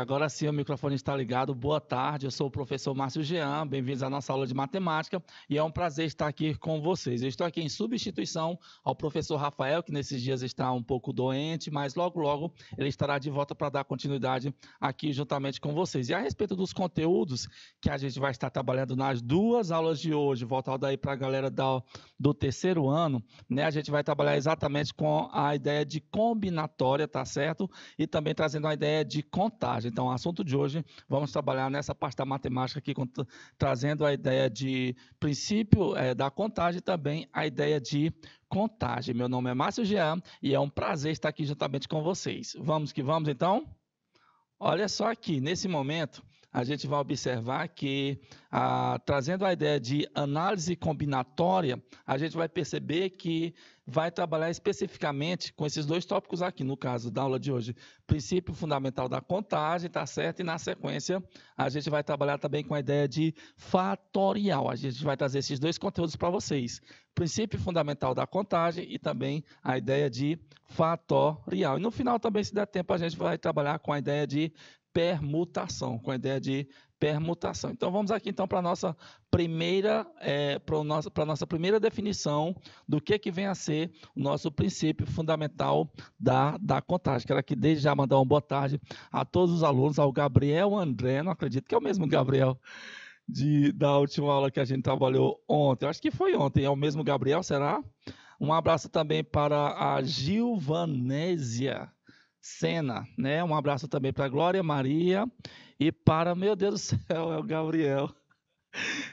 agora sim o microfone está ligado. Boa tarde, eu sou o professor Márcio Jean, bem-vindos à nossa aula de matemática e é um prazer estar aqui com vocês. Eu estou aqui em substituição ao professor Rafael, que nesses dias está um pouco doente, mas logo, logo ele estará de volta para dar continuidade aqui juntamente com vocês. E a respeito dos conteúdos que a gente vai estar trabalhando nas duas aulas de hoje, voltar daí para a galera da, do terceiro ano, né? A gente vai trabalhar exatamente com a ideia de combinatória, tá certo? E também trazendo a ideia de contagem então, o assunto de hoje, vamos trabalhar nessa parte da matemática aqui, trazendo a ideia de princípio é, da contagem e também a ideia de contagem. Meu nome é Márcio Jean e é um prazer estar aqui juntamente com vocês. Vamos que vamos, então? Olha só aqui, nesse momento, a gente vai observar que, ah, trazendo a ideia de análise combinatória, a gente vai perceber que vai trabalhar especificamente com esses dois tópicos aqui, no caso da aula de hoje, princípio fundamental da contagem, tá certo? E na sequência, a gente vai trabalhar também com a ideia de fatorial. A gente vai trazer esses dois conteúdos para vocês. Princípio fundamental da contagem e também a ideia de fatorial. E no final também, se der tempo, a gente vai trabalhar com a ideia de permutação, com a ideia de permutação. Então vamos aqui então para nossa primeira é, para nossa para nossa primeira definição do que é que vem a ser o nosso princípio fundamental da, da contagem. Quero aqui desde já mandar uma boa tarde a todos os alunos, ao Gabriel André, não acredito que é o mesmo Gabriel de, da última aula que a gente trabalhou ontem. acho que foi ontem, é o mesmo Gabriel, será? Um abraço também para a Gilvanésia Sena, né? Um abraço também para Glória Maria e para, meu Deus do céu, é o Gabriel.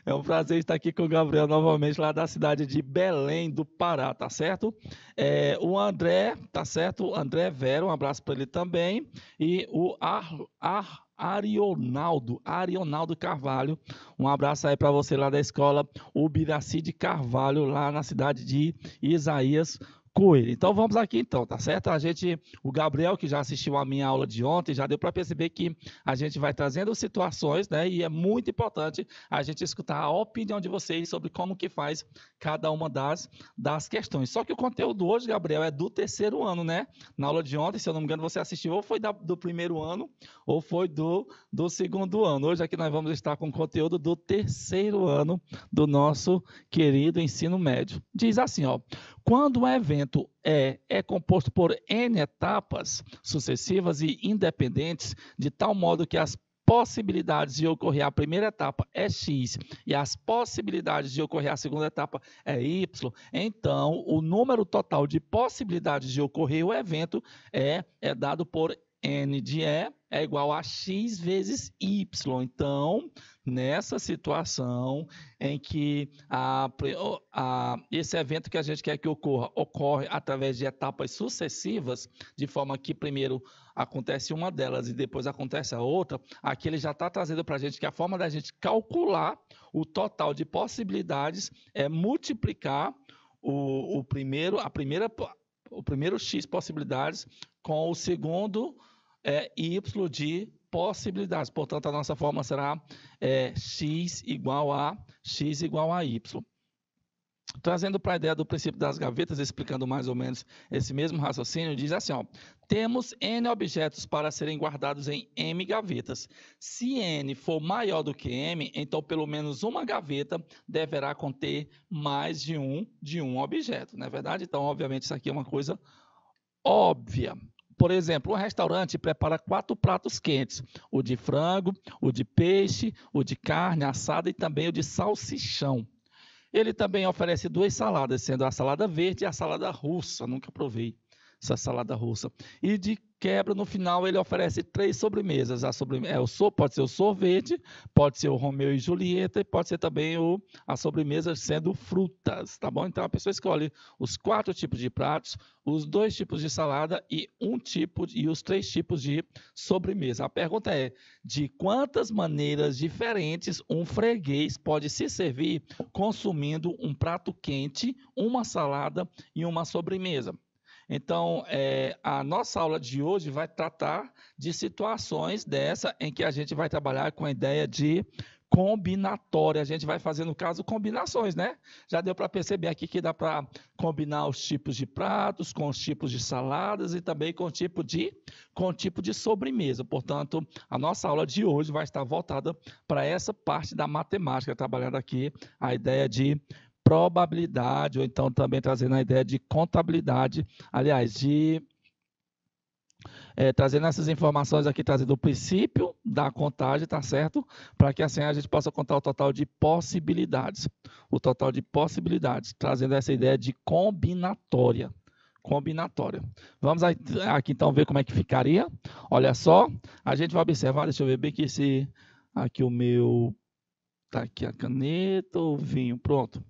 É um prazer estar aqui com o Gabriel novamente, lá da cidade de Belém do Pará, tá certo? É, o André, tá certo? O André Vera, um abraço para ele também. E o Ar, Ar, Arionaldo, Arionaldo Carvalho, um abraço aí para você lá da escola Ubiraci de Carvalho, lá na cidade de Isaías então vamos aqui então, tá certo? A gente, o Gabriel que já assistiu a minha aula de ontem, já deu para perceber que a gente vai trazendo situações, né? E é muito importante a gente escutar a opinião de vocês sobre como que faz cada uma das, das questões. Só que o conteúdo hoje, Gabriel, é do terceiro ano, né? Na aula de ontem, se eu não me engano, você assistiu ou foi da, do primeiro ano ou foi do, do segundo ano. Hoje aqui nós vamos estar com conteúdo do terceiro ano do nosso querido ensino médio. Diz assim, ó: quando um evento é, é composto por N etapas sucessivas e independentes, de tal modo que as possibilidades de ocorrer a primeira etapa é X e as possibilidades de ocorrer a segunda etapa é Y, então o número total de possibilidades de ocorrer o evento é, é dado por N de E é igual a X vezes Y. Então, nessa situação em que a, a, esse evento que a gente quer que ocorra ocorre através de etapas sucessivas, de forma que primeiro acontece uma delas e depois acontece a outra, aqui ele já está trazendo para a gente que a forma da gente calcular o total de possibilidades é multiplicar o, o primeiro, a primeira, o primeiro x possibilidades com o segundo é, y de possibilidades. Portanto, a nossa forma será é, x igual a x igual a y. Trazendo para a ideia do princípio das gavetas, explicando mais ou menos esse mesmo raciocínio, diz assim: ó, temos n objetos para serem guardados em m gavetas. Se n for maior do que m, então pelo menos uma gaveta deverá conter mais de um de um objeto, não é verdade? Então, obviamente, isso aqui é uma coisa óbvia. Por exemplo, um restaurante prepara quatro pratos quentes: o de frango, o de peixe, o de carne assada e também o de salsichão. Ele também oferece duas saladas, sendo a salada verde e a salada russa. Nunca provei essa salada russa. E de quebra, no final ele oferece três sobremesas. A sobremesa, é o, pode ser o sorvete, pode ser o Romeu e Julieta e pode ser também o, a sobremesa sendo frutas, tá bom? Então a pessoa escolhe os quatro tipos de pratos, os dois tipos de salada e um tipo e os três tipos de sobremesa. A pergunta é: de quantas maneiras diferentes um freguês pode se servir consumindo um prato quente, uma salada e uma sobremesa? Então, é, a nossa aula de hoje vai tratar de situações dessa em que a gente vai trabalhar com a ideia de combinatória. A gente vai fazer, no caso, combinações, né? Já deu para perceber aqui que dá para combinar os tipos de pratos, com os tipos de saladas e também com o tipo de, com tipo de sobremesa. Portanto, a nossa aula de hoje vai estar voltada para essa parte da matemática, trabalhando aqui a ideia de probabilidade, ou então também trazendo a ideia de contabilidade, aliás, de é, trazendo essas informações aqui, trazendo o princípio da contagem, tá certo? Para que assim a gente possa contar o total de possibilidades. O total de possibilidades, trazendo essa ideia de combinatória. Combinatória. Vamos aqui então ver como é que ficaria. Olha só, a gente vai observar, deixa eu ver bem que se aqui o meu. Tá aqui a caneta, o vinho, pronto.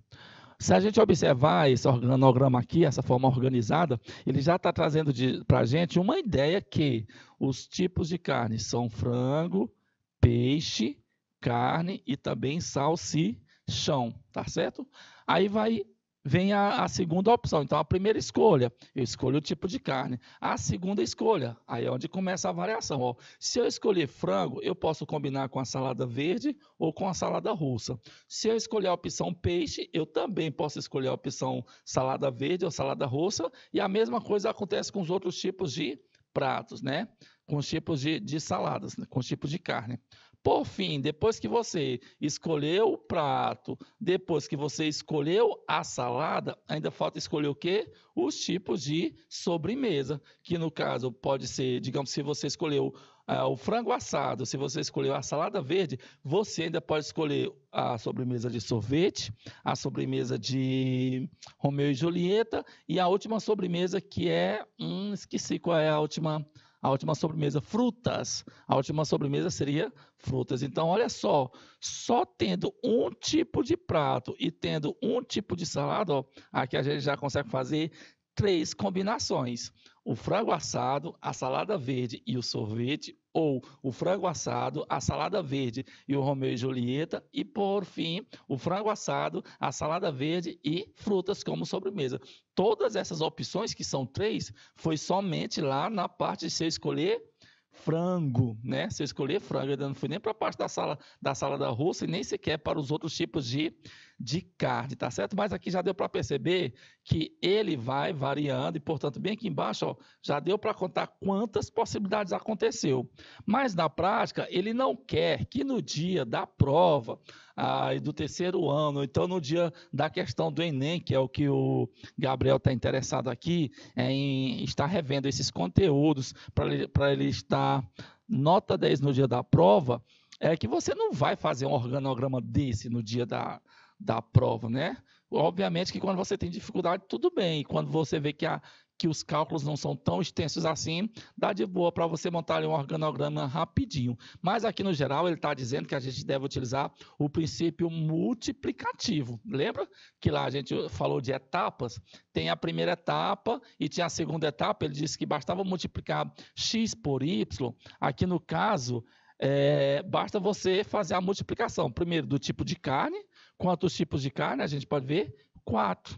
Se a gente observar esse organograma aqui, essa forma organizada, ele já está trazendo para a gente uma ideia que os tipos de carne são frango, peixe, carne e também salsichão, tá certo? Aí vai vem a, a, segunda opção. Então, a primeira escolha, eu escolho o tipo de carne. A segunda escolha, aí é onde começa a variação. Ó. Se eu escolher frango, eu posso combinar com a salada verde ou com a salada russa. Se eu escolher a opção peixe, eu também posso escolher a opção salada verde ou salada russa. E a mesma coisa acontece com os outros tipos de pratos, né? Com os tipos de, de saladas, né? com os tipos de carne. Por fim, depois que você escolheu o prato, depois que você escolheu a salada, ainda falta escolher o quê? Os tipos de sobremesa, que no caso pode ser, digamos, se você escolheu é, o frango assado, se você escolheu a salada verde, você ainda pode escolher a sobremesa de sorvete, a sobremesa de Romeu e Julieta e a última sobremesa que é, hum, esqueci qual é a última a última sobremesa, frutas. A última sobremesa seria frutas. Então, olha só, só tendo um tipo de prato e tendo um tipo de salada, ó, aqui a gente já consegue fazer três combinações: o frango assado, a salada verde e o sorvete, ou o frango assado, a salada verde e o Romeu e Julieta, e por fim, o frango assado, a salada verde e frutas como sobremesa. Todas essas opções, que são três, foi somente lá na parte de você escolher frango, né? Se eu escolher frango, eu não fui nem para a parte da sala da salada russa e nem sequer para os outros tipos de de card, tá certo? Mas aqui já deu para perceber que ele vai variando e, portanto, bem aqui embaixo, ó, já deu para contar quantas possibilidades aconteceu. Mas na prática, ele não quer que no dia da prova ah, do terceiro ano, então no dia da questão do Enem, que é o que o Gabriel está interessado aqui, é em estar revendo esses conteúdos para ele, ele estar nota 10 no dia da prova, é que você não vai fazer um organograma desse no dia da, da prova, né? Obviamente que quando você tem dificuldade, tudo bem. Quando você vê que, a, que os cálculos não são tão extensos assim, dá de boa para você montar um organograma rapidinho. Mas aqui no geral, ele está dizendo que a gente deve utilizar o princípio multiplicativo. Lembra que lá a gente falou de etapas? Tem a primeira etapa e tinha a segunda etapa. Ele disse que bastava multiplicar x por y. Aqui no caso, é, basta você fazer a multiplicação, primeiro do tipo de carne, Quantos tipos de carne a gente pode ver? Quatro.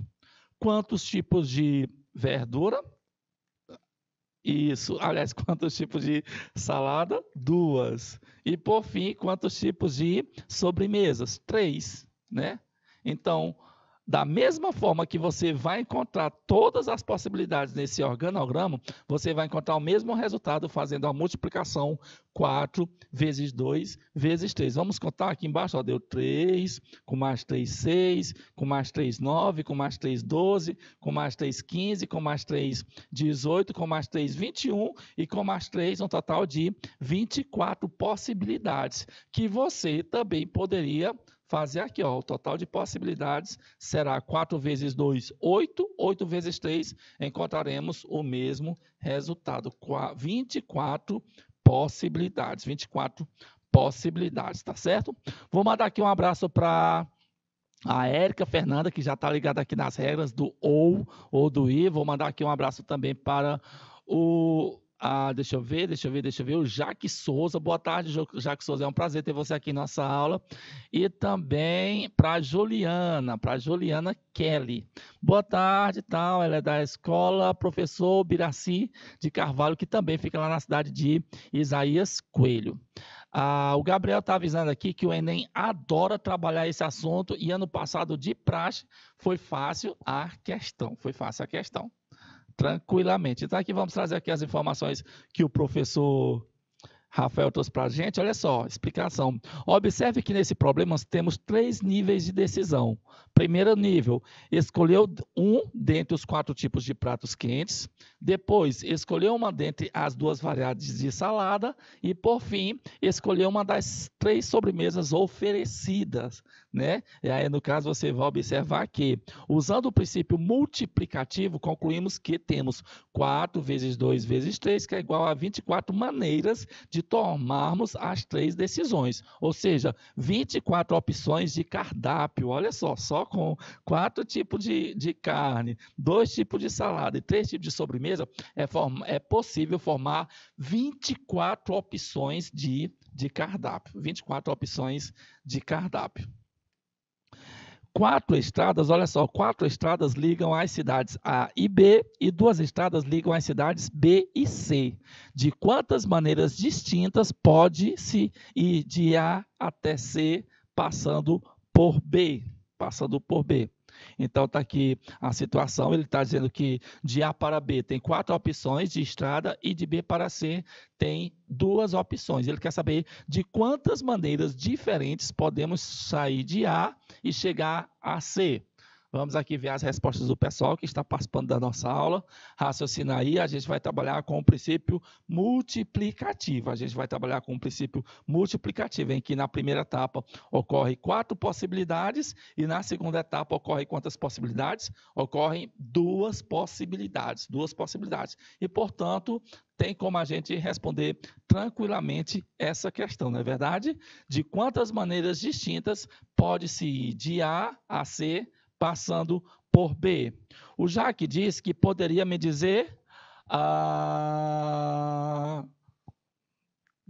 Quantos tipos de verdura? Isso. Aliás, quantos tipos de salada? Duas. E por fim, quantos tipos de sobremesas? Três, né? Então, da mesma forma que você vai encontrar todas as possibilidades nesse organograma, você vai encontrar o mesmo resultado fazendo a multiplicação 4 vezes 2 vezes 3. Vamos contar aqui embaixo, ó, deu 3, com mais 3, 6, com mais 3, 9, com mais 3, 12, com mais 3, 15, com mais 3, 18, com mais 3, 21 e com mais 3, um total de 24 possibilidades que você também poderia fazer aqui, ó, o total de possibilidades será 4 vezes 2, 8, 8 vezes 3, encontraremos o mesmo resultado, 24 possibilidades possibilidades, 24 possibilidades, tá certo? Vou mandar aqui um abraço para a Érica Fernanda, que já está ligada aqui nas regras do ou ou do i. Vou mandar aqui um abraço também para o ah, deixa eu ver, deixa eu ver, deixa eu ver. O Jaque Souza, boa tarde, Jaque Souza. É um prazer ter você aqui em nossa aula. E também para Juliana, para Juliana Kelly. Boa tarde, tal. Ela é da escola Professor Biraci de Carvalho, que também fica lá na cidade de Isaías Coelho. Ah, o Gabriel está avisando aqui que o Enem adora trabalhar esse assunto e ano passado, de praxe, foi fácil a questão. Foi fácil a questão tranquilamente. Então aqui vamos trazer aqui as informações que o professor Rafael trouxe para a gente. Olha só, explicação. Observe que nesse problema nós temos três níveis de decisão. Primeiro nível, escolheu um dentre os quatro tipos de pratos quentes. Depois, escolheu uma dentre as duas variedades de salada. E, por fim, escolheu uma das três sobremesas oferecidas. Né? E aí, no caso, você vai observar que, usando o princípio multiplicativo, concluímos que temos 4 vezes 2 vezes 3, que é igual a 24 maneiras de tomarmos as três decisões. Ou seja, 24 opções de cardápio. Olha só, só com quatro tipos de, de carne, dois tipos de salada e três tipos de sobremesa, é, form, é possível formar 24 opções de, de cardápio. 24 opções de cardápio. Quatro estradas, olha só, quatro estradas ligam as cidades A e B e duas estradas ligam as cidades B e C. De quantas maneiras distintas pode-se ir de A até C passando por B? passando por B. Então está aqui a situação, ele está dizendo que de A para B tem quatro opções de estrada e de B para C tem duas opções. Ele quer saber de quantas maneiras diferentes podemos sair de A e chegar a C. Vamos aqui ver as respostas do pessoal que está participando da nossa aula. Raciocina aí, a gente vai trabalhar com o princípio multiplicativo. A gente vai trabalhar com o princípio multiplicativo, em que na primeira etapa ocorre quatro possibilidades e na segunda etapa ocorre quantas possibilidades? Ocorrem duas possibilidades, duas possibilidades. E, portanto, tem como a gente responder tranquilamente essa questão, não é verdade? De quantas maneiras distintas pode-se ir de A a C passando por B. O Jaque diz que poderia me dizer. Ah,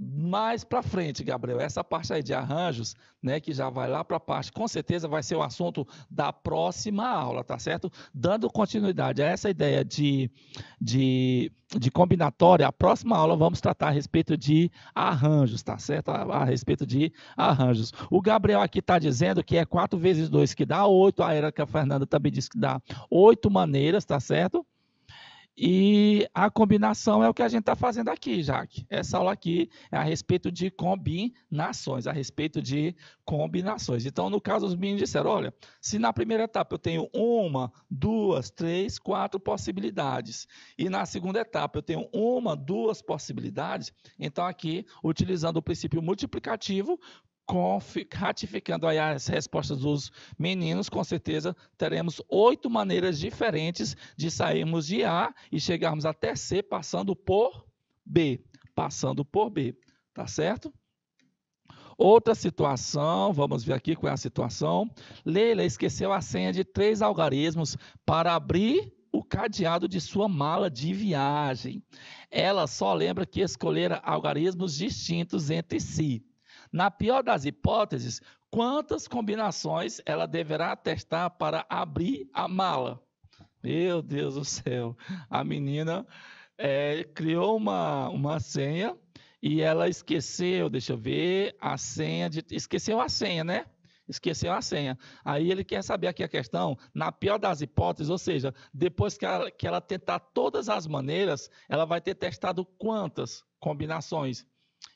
mais para frente, Gabriel, essa parte aí de arranjos, né, que já vai lá para a parte, com certeza vai ser o um assunto da próxima aula, tá certo? Dando continuidade a essa ideia de, de, de combinatória, a próxima aula vamos tratar a respeito de arranjos, tá certo? A, a respeito de arranjos. O Gabriel aqui está dizendo que é 4 vezes 2 que dá 8, a Erika Fernanda também diz que dá 8 maneiras, tá certo? E a combinação é o que a gente está fazendo aqui, Jaque. Essa aula aqui é a respeito de combinações, a respeito de combinações. Então, no caso, os meninos disseram: olha, se na primeira etapa eu tenho uma, duas, três, quatro possibilidades, e na segunda etapa eu tenho uma, duas possibilidades, então aqui, utilizando o princípio multiplicativo, ratificando aí as respostas dos meninos, com certeza teremos oito maneiras diferentes de sairmos de A e chegarmos até C passando por B. Passando por B, tá certo? Outra situação, vamos ver aqui qual é a situação. Leila esqueceu a senha de três algarismos para abrir o cadeado de sua mala de viagem. Ela só lembra que escolhera algarismos distintos entre si. Na pior das hipóteses, quantas combinações ela deverá testar para abrir a mala? Meu Deus do céu! A menina é, criou uma, uma senha e ela esqueceu, deixa eu ver, a senha de. Esqueceu a senha, né? Esqueceu a senha. Aí ele quer saber aqui a questão, na pior das hipóteses, ou seja, depois que ela, que ela tentar todas as maneiras, ela vai ter testado quantas combinações?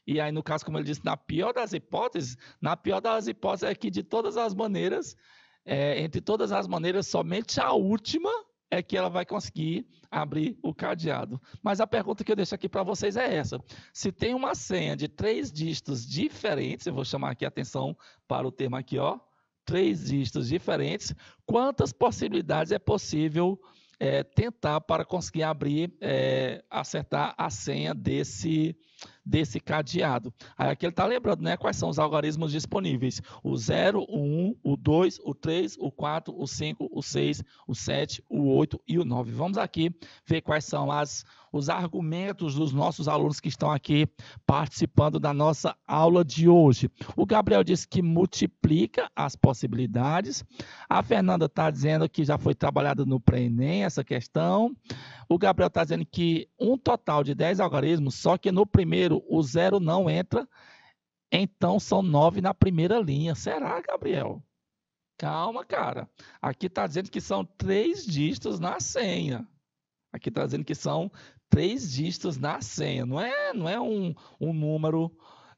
E aí, no caso, como ele disse, na pior das hipóteses, na pior das hipóteses é que de todas as maneiras, é, entre todas as maneiras, somente a última é que ela vai conseguir abrir o cadeado. Mas a pergunta que eu deixo aqui para vocês é essa: se tem uma senha de três dígitos diferentes, eu vou chamar aqui a atenção para o termo aqui, ó, três dígitos diferentes, quantas possibilidades é possível é, tentar para conseguir abrir, é, acertar a senha desse desse cadeado. Aí aqui ele está lembrando né, quais são os algarismos disponíveis: o 0, o 1, o 2, o 3, o 4, o 5, o 6, o 7, o 8 e o 9. Vamos aqui ver quais são as, os argumentos dos nossos alunos que estão aqui participando da nossa aula de hoje. O Gabriel disse que multiplica as possibilidades. A Fernanda está dizendo que já foi trabalhada no pré-ENEM essa questão. O Gabriel está dizendo que um total de 10 algarismos, só que no primeiro primeiro, o zero não entra. Então são nove na primeira linha. Será, Gabriel? Calma, cara. Aqui está dizendo que são três dígitos na senha. Aqui está dizendo que são três dígitos na senha. Não é, não é um, um número,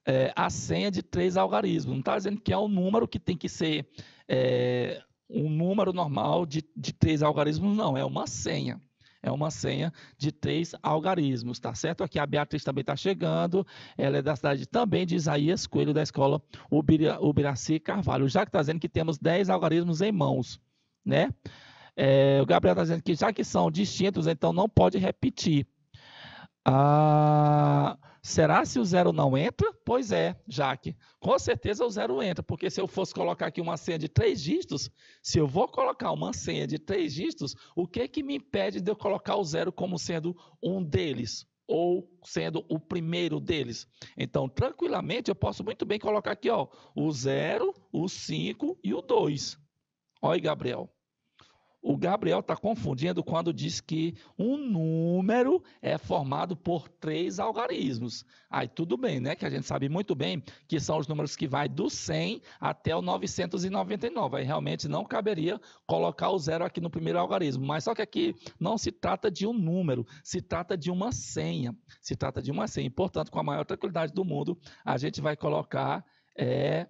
é, a senha de três algarismos. Não está dizendo que é um número que tem que ser é, um número normal de, de três algarismos, não. É uma senha. É uma senha de três algarismos, tá certo? Aqui a Beatriz também está chegando. Ela é da cidade também de Isaías Coelho, da escola Ubiraci Carvalho. Já que está dizendo que temos dez algarismos em mãos, né? É, o Gabriel está dizendo que já que são distintos, então não pode repetir. Ah, Será se o zero não entra? Pois é, Jaque. Com certeza o zero entra, porque se eu fosse colocar aqui uma senha de três dígitos, se eu vou colocar uma senha de três dígitos, o que que me impede de eu colocar o zero como sendo um deles? ou sendo o primeiro deles. Então, tranquilamente, eu posso muito bem colocar aqui, ó, o 0, o 5 e o 2. Olha, Gabriel o Gabriel está confundindo quando diz que um número é formado por três algarismos. Aí tudo bem, né? Que a gente sabe muito bem que são os números que vai do 100 até o 999. Aí realmente não caberia colocar o zero aqui no primeiro algarismo. Mas só que aqui não se trata de um número, se trata de uma senha. Se trata de uma senha. Portanto, com a maior tranquilidade do mundo, a gente vai colocar. É,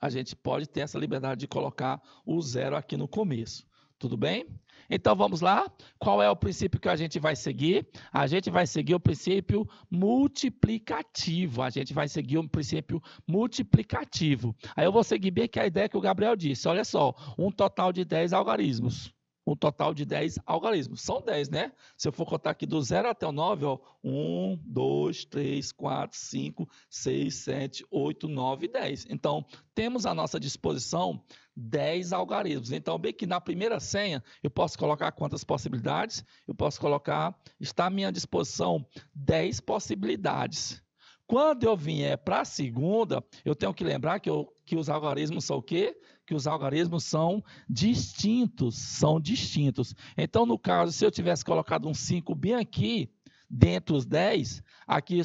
a gente pode ter essa liberdade de colocar o zero aqui no começo. Tudo bem? Então vamos lá. Qual é o princípio que a gente vai seguir? A gente vai seguir o princípio multiplicativo. A gente vai seguir o princípio multiplicativo. Aí eu vou seguir bem que é a ideia que o Gabriel disse. Olha só, um total de 10 algarismos um total de 10 algarismos. São 10, né? Se eu for contar aqui do 0 até o 9, ó, 1, 2, 3, 4, 5, 6, 7, 8, 9, 10. Então, temos à nossa disposição 10 algarismos. Então, bem que na primeira senha, eu posso colocar quantas possibilidades? Eu posso colocar, está à minha disposição 10 possibilidades. Quando eu vier para a segunda, eu tenho que lembrar que, eu, que os algarismos são o quê? que os algarismos são distintos, são distintos. Então, no caso, se eu tivesse colocado um 5 bem aqui, dentro dos 10, aqui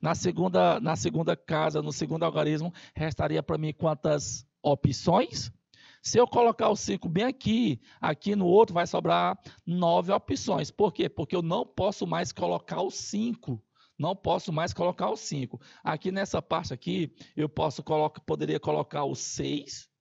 na segunda, na segunda casa, no segundo algarismo, restaria para mim quantas opções? Se eu colocar o 5 bem aqui, aqui no outro, vai sobrar 9 opções. Por quê? Porque eu não posso mais colocar o 5. Não posso mais colocar o 5. Aqui nessa parte aqui, eu posso coloca, poderia colocar o 6,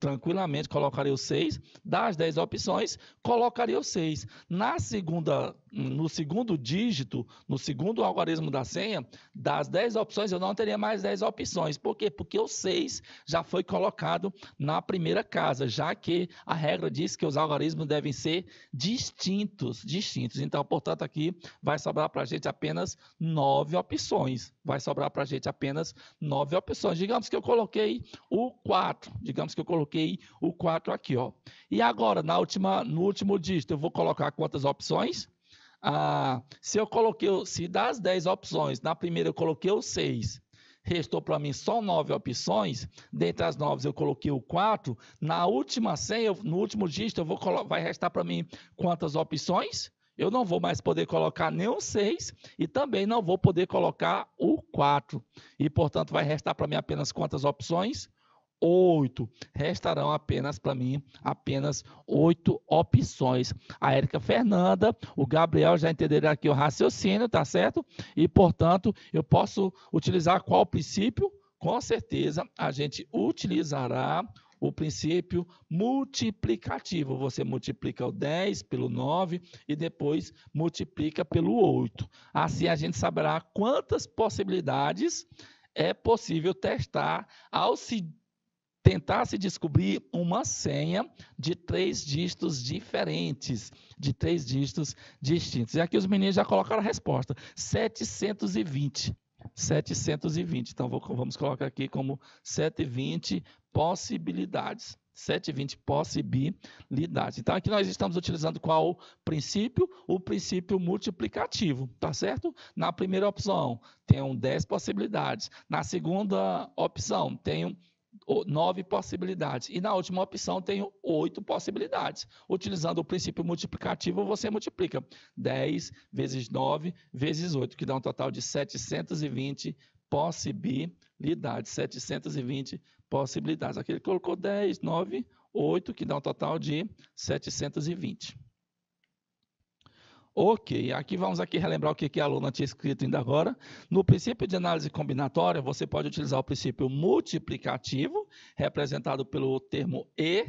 tranquilamente colocaria o 6. Das 10 opções, colocaria o 6. Na segunda, no segundo dígito, no segundo algarismo da senha, das 10 opções, eu não teria mais 10 opções. Por quê? Porque o 6 já foi colocado na primeira casa, já que a regra diz que os algarismos devem ser distintos, distintos. Então, portanto, aqui vai sobrar para a gente apenas 9 opções vai sobrar para a gente apenas nove opções. Digamos que eu coloquei o 4, digamos que eu coloquei o 4 aqui, ó. E agora, na última, no último dígito, eu vou colocar quantas opções? Ah, se eu coloquei, se das 10 opções, na primeira eu coloquei o 6, restou para mim só 9 opções, dentre as 9 eu coloquei o 4, na última senha no último dígito eu vou vai restar para mim quantas opções? eu não vou mais poder colocar nem o 6 e também não vou poder colocar o 4. E, portanto, vai restar para mim apenas quantas opções? 8. Restarão apenas para mim apenas oito opções. A Érica Fernanda, o Gabriel já entenderam aqui o raciocínio, tá certo? E, portanto, eu posso utilizar qual princípio? Com certeza a gente utilizará o princípio multiplicativo. Você multiplica o 10 pelo 9 e depois multiplica pelo 8. Assim a gente saberá quantas possibilidades é possível testar ao se tentar se descobrir uma senha de três dígitos diferentes, de três dígitos distintos. E aqui os meninos já colocaram a resposta: 720. 720. Então vou, vamos colocar aqui como 720 possibilidades. 720 possibilidades. Então, aqui nós estamos utilizando qual princípio? O princípio multiplicativo, tá certo? Na primeira opção, tenho 10 possibilidades. Na segunda opção, tenho nove possibilidades. E na última opção, tenho oito possibilidades. Utilizando o princípio multiplicativo, você multiplica 10 vezes 9 vezes 8, que dá um total de 720 possibilidades. 720 possibilidades. Aqui ele colocou 10, 9, 8, que dá um total de 720. Ok, aqui vamos aqui relembrar o que a aluna tinha escrito ainda agora. No princípio de análise combinatória, você pode utilizar o princípio multiplicativo, representado pelo termo E,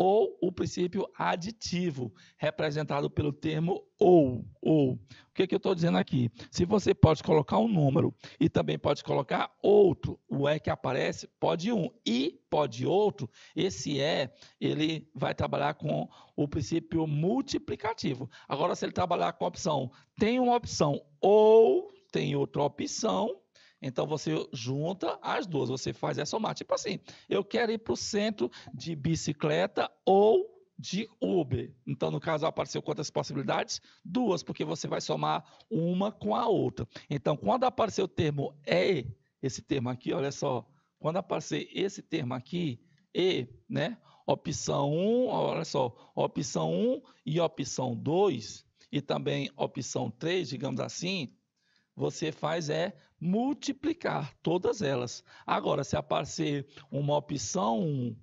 ou o princípio aditivo, representado pelo termo ou. ou. O que, é que eu estou dizendo aqui? Se você pode colocar um número e também pode colocar outro, o é que aparece, pode um e pode outro, esse é, ele vai trabalhar com o princípio multiplicativo. Agora, se ele trabalhar com a opção, tem uma opção ou tem outra opção, então você junta as duas, você faz essa somar. Tipo assim, eu quero ir para o centro de bicicleta ou de Uber. Então, no caso, apareceu quantas possibilidades? Duas, porque você vai somar uma com a outra. Então, quando aparecer o termo E, esse termo aqui, olha só, quando aparecer esse termo aqui, E, né? Opção 1, olha só, opção 1 e opção 2, e também opção 3, digamos assim, você faz é multiplicar todas elas. Agora, se aparecer uma opção 1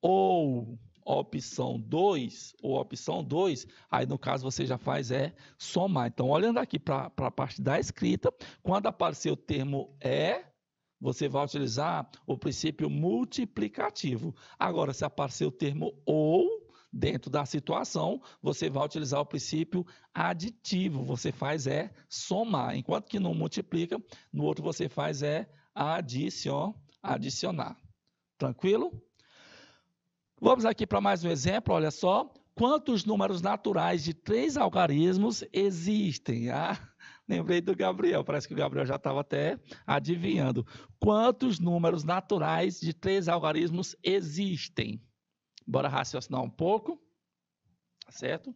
ou opção 2, ou opção 2, aí no caso você já faz é somar. Então, olhando aqui para a parte da escrita, quando aparecer o termo é, você vai utilizar o princípio multiplicativo. Agora, se aparecer o termo ou, dentro da situação, você vai utilizar o princípio aditivo. Você faz é somar. Enquanto que não multiplica, no outro você faz é adicion, adicionar. Tranquilo? Vamos aqui para mais um exemplo, olha só. Quantos números naturais de três algarismos existem? Ah, lembrei do Gabriel, parece que o Gabriel já estava até adivinhando. Quantos números naturais de três algarismos existem? Bora raciocinar um pouco, tá certo?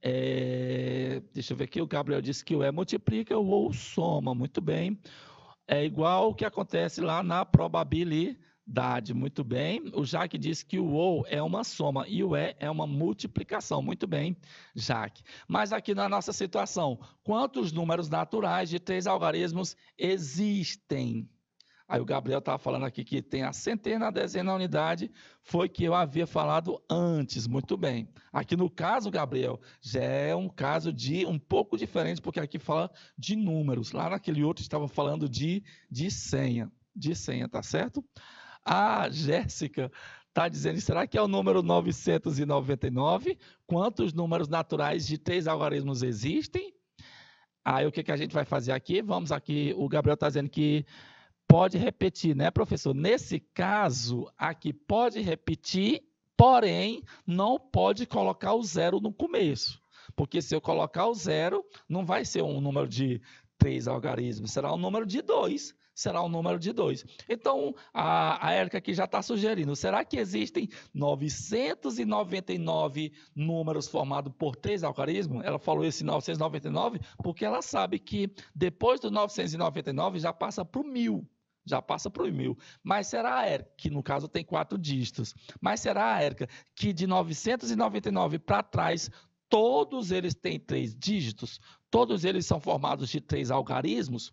É, deixa eu ver aqui, o Gabriel disse que o E multiplica ou soma, muito bem. É igual o que acontece lá na probabilidade, muito bem. O Jaque disse que o ou é uma soma e o E é uma multiplicação, muito bem, Jaque. Mas aqui na nossa situação, quantos números naturais de três algarismos existem? Aí o Gabriel estava falando aqui que tem a centena, a dezena, unidade, foi que eu havia falado antes, muito bem. Aqui no caso, Gabriel, já é um caso de um pouco diferente, porque aqui fala de números. Lá naquele outro estava falando de, de senha, de senha, tá certo? A Jéssica está dizendo, será que é o número 999? Quantos números naturais de três algarismos existem? Aí o que, que a gente vai fazer aqui? Vamos aqui, o Gabriel está dizendo que pode repetir, né, professor? Nesse caso, aqui pode repetir, porém, não pode colocar o zero no começo. Porque se eu colocar o zero, não vai ser um número de três algarismos, será um número de dois. Será um número de dois. Então, a, a Érica aqui já está sugerindo: será que existem 999 números formados por três algarismos? Ela falou esse 999 porque ela sabe que depois do 999 já passa para o mil já passa para o e-mail. Mas será, a Érica, que no caso tem quatro dígitos, mas será, a Érica, que de 999 para trás, todos eles têm três dígitos? Todos eles são formados de três algarismos?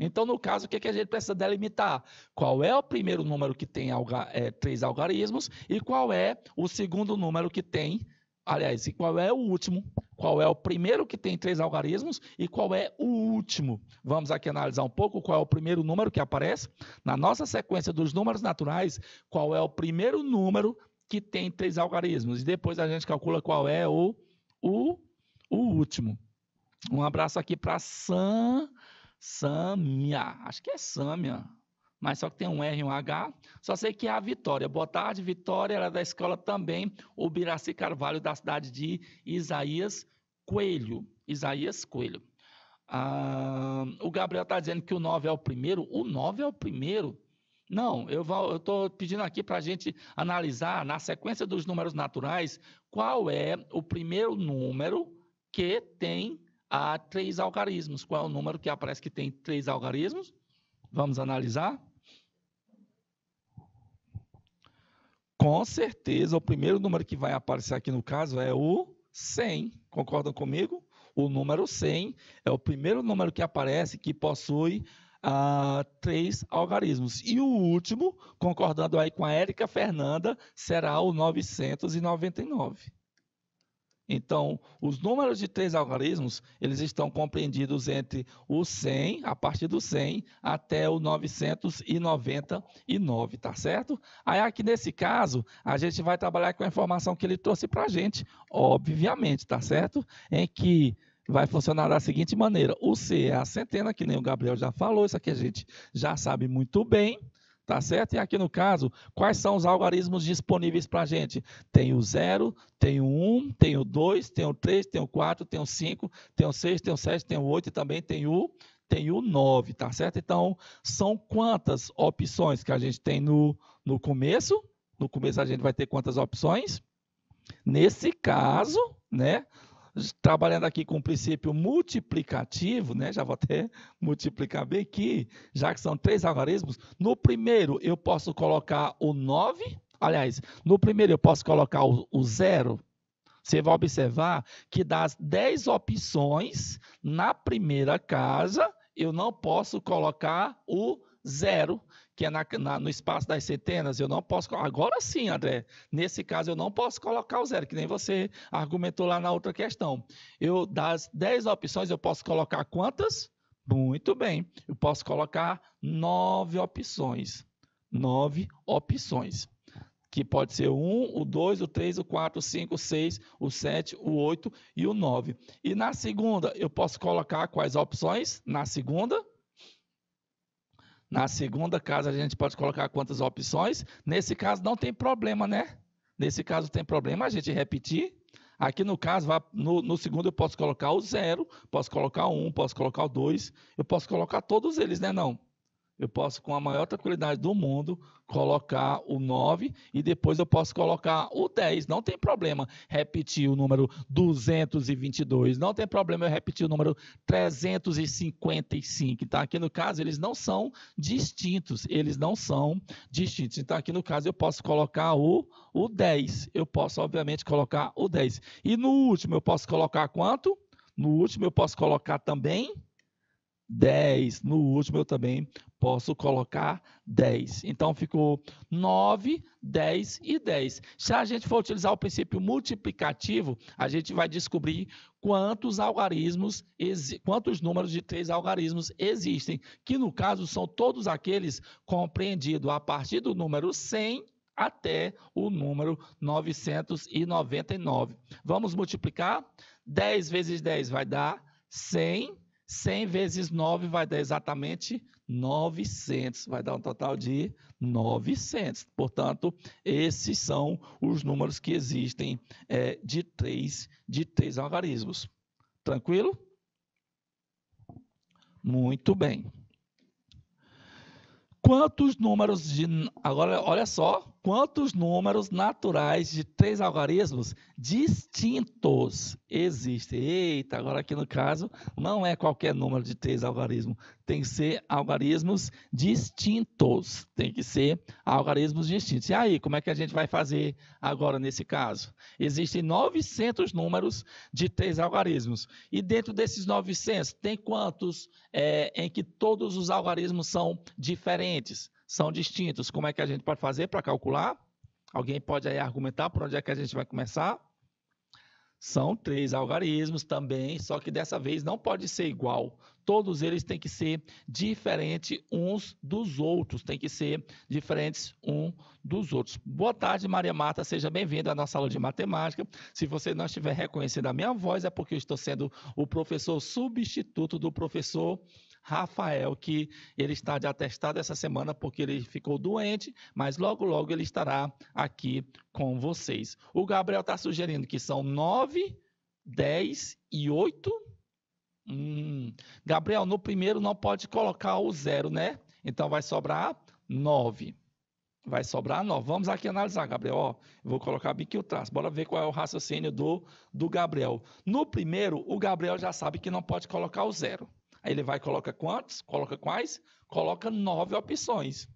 Então, no caso, o que, é que a gente precisa delimitar? Qual é o primeiro número que tem alga, é, três algarismos e qual é o segundo número que tem três Aliás, e qual é o último? Qual é o primeiro que tem três algarismos e qual é o último? Vamos aqui analisar um pouco qual é o primeiro número que aparece. Na nossa sequência dos números naturais, qual é o primeiro número que tem três algarismos? E depois a gente calcula qual é o, o, o último. Um abraço aqui para Sam, Samia. Acho que é Samia mas só que tem um R e um H. Só sei que é a Vitória. Boa tarde, Vitória. Ela é da escola também, o Biraci Carvalho, da cidade de Isaías Coelho. Isaías Coelho. Ah, o Gabriel está dizendo que o 9 é o primeiro. O 9 é o primeiro. Não, eu estou pedindo aqui para a gente analisar, na sequência dos números naturais, qual é o primeiro número que tem ah, três algarismos. Qual é o número que aparece que tem três algarismos? Vamos analisar. Com certeza, o primeiro número que vai aparecer aqui no caso é o 100. Concordam comigo? O número 100 é o primeiro número que aparece que possui ah, três algarismos. E o último, concordando aí com a Érica Fernanda, será o 999. Então, os números de três algarismos, eles estão compreendidos entre o 100, a partir do 100, até o 999, tá certo? Aí, aqui nesse caso, a gente vai trabalhar com a informação que ele trouxe para a gente, obviamente, tá certo? Em que vai funcionar da seguinte maneira, o C é a centena, que nem o Gabriel já falou, isso aqui a gente já sabe muito bem, Tá certo? E aqui no caso, quais são os algarismos disponíveis para a gente? Tem o 0, tem o 1, um, tem o 2, tem o 3, tem o 4, tem o 5, tem o 6, tem o 7, tem o 8 e também tem o tem o 9, tá certo? Então, são quantas opções que a gente tem no, no começo? No começo a gente vai ter quantas opções? Nesse caso, né, trabalhando aqui com o princípio multiplicativo, né? já vou até multiplicar bem aqui, já que são três algarismos. No primeiro, eu posso colocar o 9. Aliás, no primeiro, eu posso colocar o, 0, zero. Você vai observar que das 10 opções, na primeira casa, eu não posso colocar o zero que é na, na, no espaço das centenas, eu não posso. Agora sim, André, nesse caso eu não posso colocar o zero, que nem você argumentou lá na outra questão. Eu, das 10 opções, eu posso colocar quantas? Muito bem, eu posso colocar nove opções. Nove opções que pode ser o 1, o 2, o 3, o 4, o 5, o 6, o 7, o 8 e o 9. E na segunda, eu posso colocar quais opções? Na segunda, na segunda casa, a gente pode colocar quantas opções. Nesse caso, não tem problema, né? Nesse caso, tem problema a gente repetir. Aqui no caso, no, no, segundo eu posso colocar o zero, posso colocar o um, posso colocar o dois, eu posso colocar todos eles, né? Não. Eu posso, com a maior tranquilidade do mundo, colocar o 9 e depois eu posso colocar o 10. Não tem problema repetir o número 222. Não tem problema eu repetir o número 355. Tá? Aqui no caso, eles não são distintos. Eles não são distintos. Então, aqui no caso, eu posso colocar o, o 10. Eu posso, obviamente, colocar o 10. E no último, eu posso colocar quanto? No último, eu posso colocar também 10. No último, eu também posso colocar 10. Então ficou 9, 10 e 10. Se a gente for utilizar o princípio multiplicativo, a gente vai descobrir quantos algarismos, quantos números de três algarismos existem, que no caso são todos aqueles compreendidos a partir do número 100 até o número 999. Vamos multiplicar? 10 vezes 10 vai dar 100. 100 vezes 9 vai dar exatamente 900, vai dar um total de 900. Portanto, esses são os números que existem é, de, três, de três algarismos. Tranquilo? Muito bem. Quantos números de. Agora, olha só quantos números naturais de três algarismos distintos existem. Eita, agora aqui no caso, não é qualquer número de três algarismos, tem que ser algarismos distintos, tem que ser algarismos distintos. E aí, como é que a gente vai fazer agora nesse caso? Existem 900 números de três algarismos, e dentro desses 900, tem quantos é, em que todos os algarismos são diferentes? são distintos. Como é que a gente pode fazer para calcular? Alguém pode aí argumentar por onde é que a gente vai começar? São três algarismos também, só que dessa vez não pode ser igual. Todos eles têm que ser diferentes uns dos outros, têm que ser diferentes um dos outros. Boa tarde, Maria Marta, seja bem-vinda à nossa aula de matemática. Se você não estiver reconhecendo a minha voz, é porque eu estou sendo o professor substituto do professor Rafael, que ele está de atestado essa semana porque ele ficou doente, mas logo, logo ele estará aqui com vocês. O Gabriel está sugerindo que são nove, dez e oito. Hum. Gabriel, no primeiro não pode colocar o zero, né? Então vai sobrar nove. Vai sobrar 9. Vamos aqui analisar, Gabriel. Ó, vou colocar bem aqui o traço. Bora ver qual é o raciocínio do, do Gabriel. No primeiro, o Gabriel já sabe que não pode colocar o zero. Aí ele vai coloca quantos? Coloca quais? Coloca nove opções,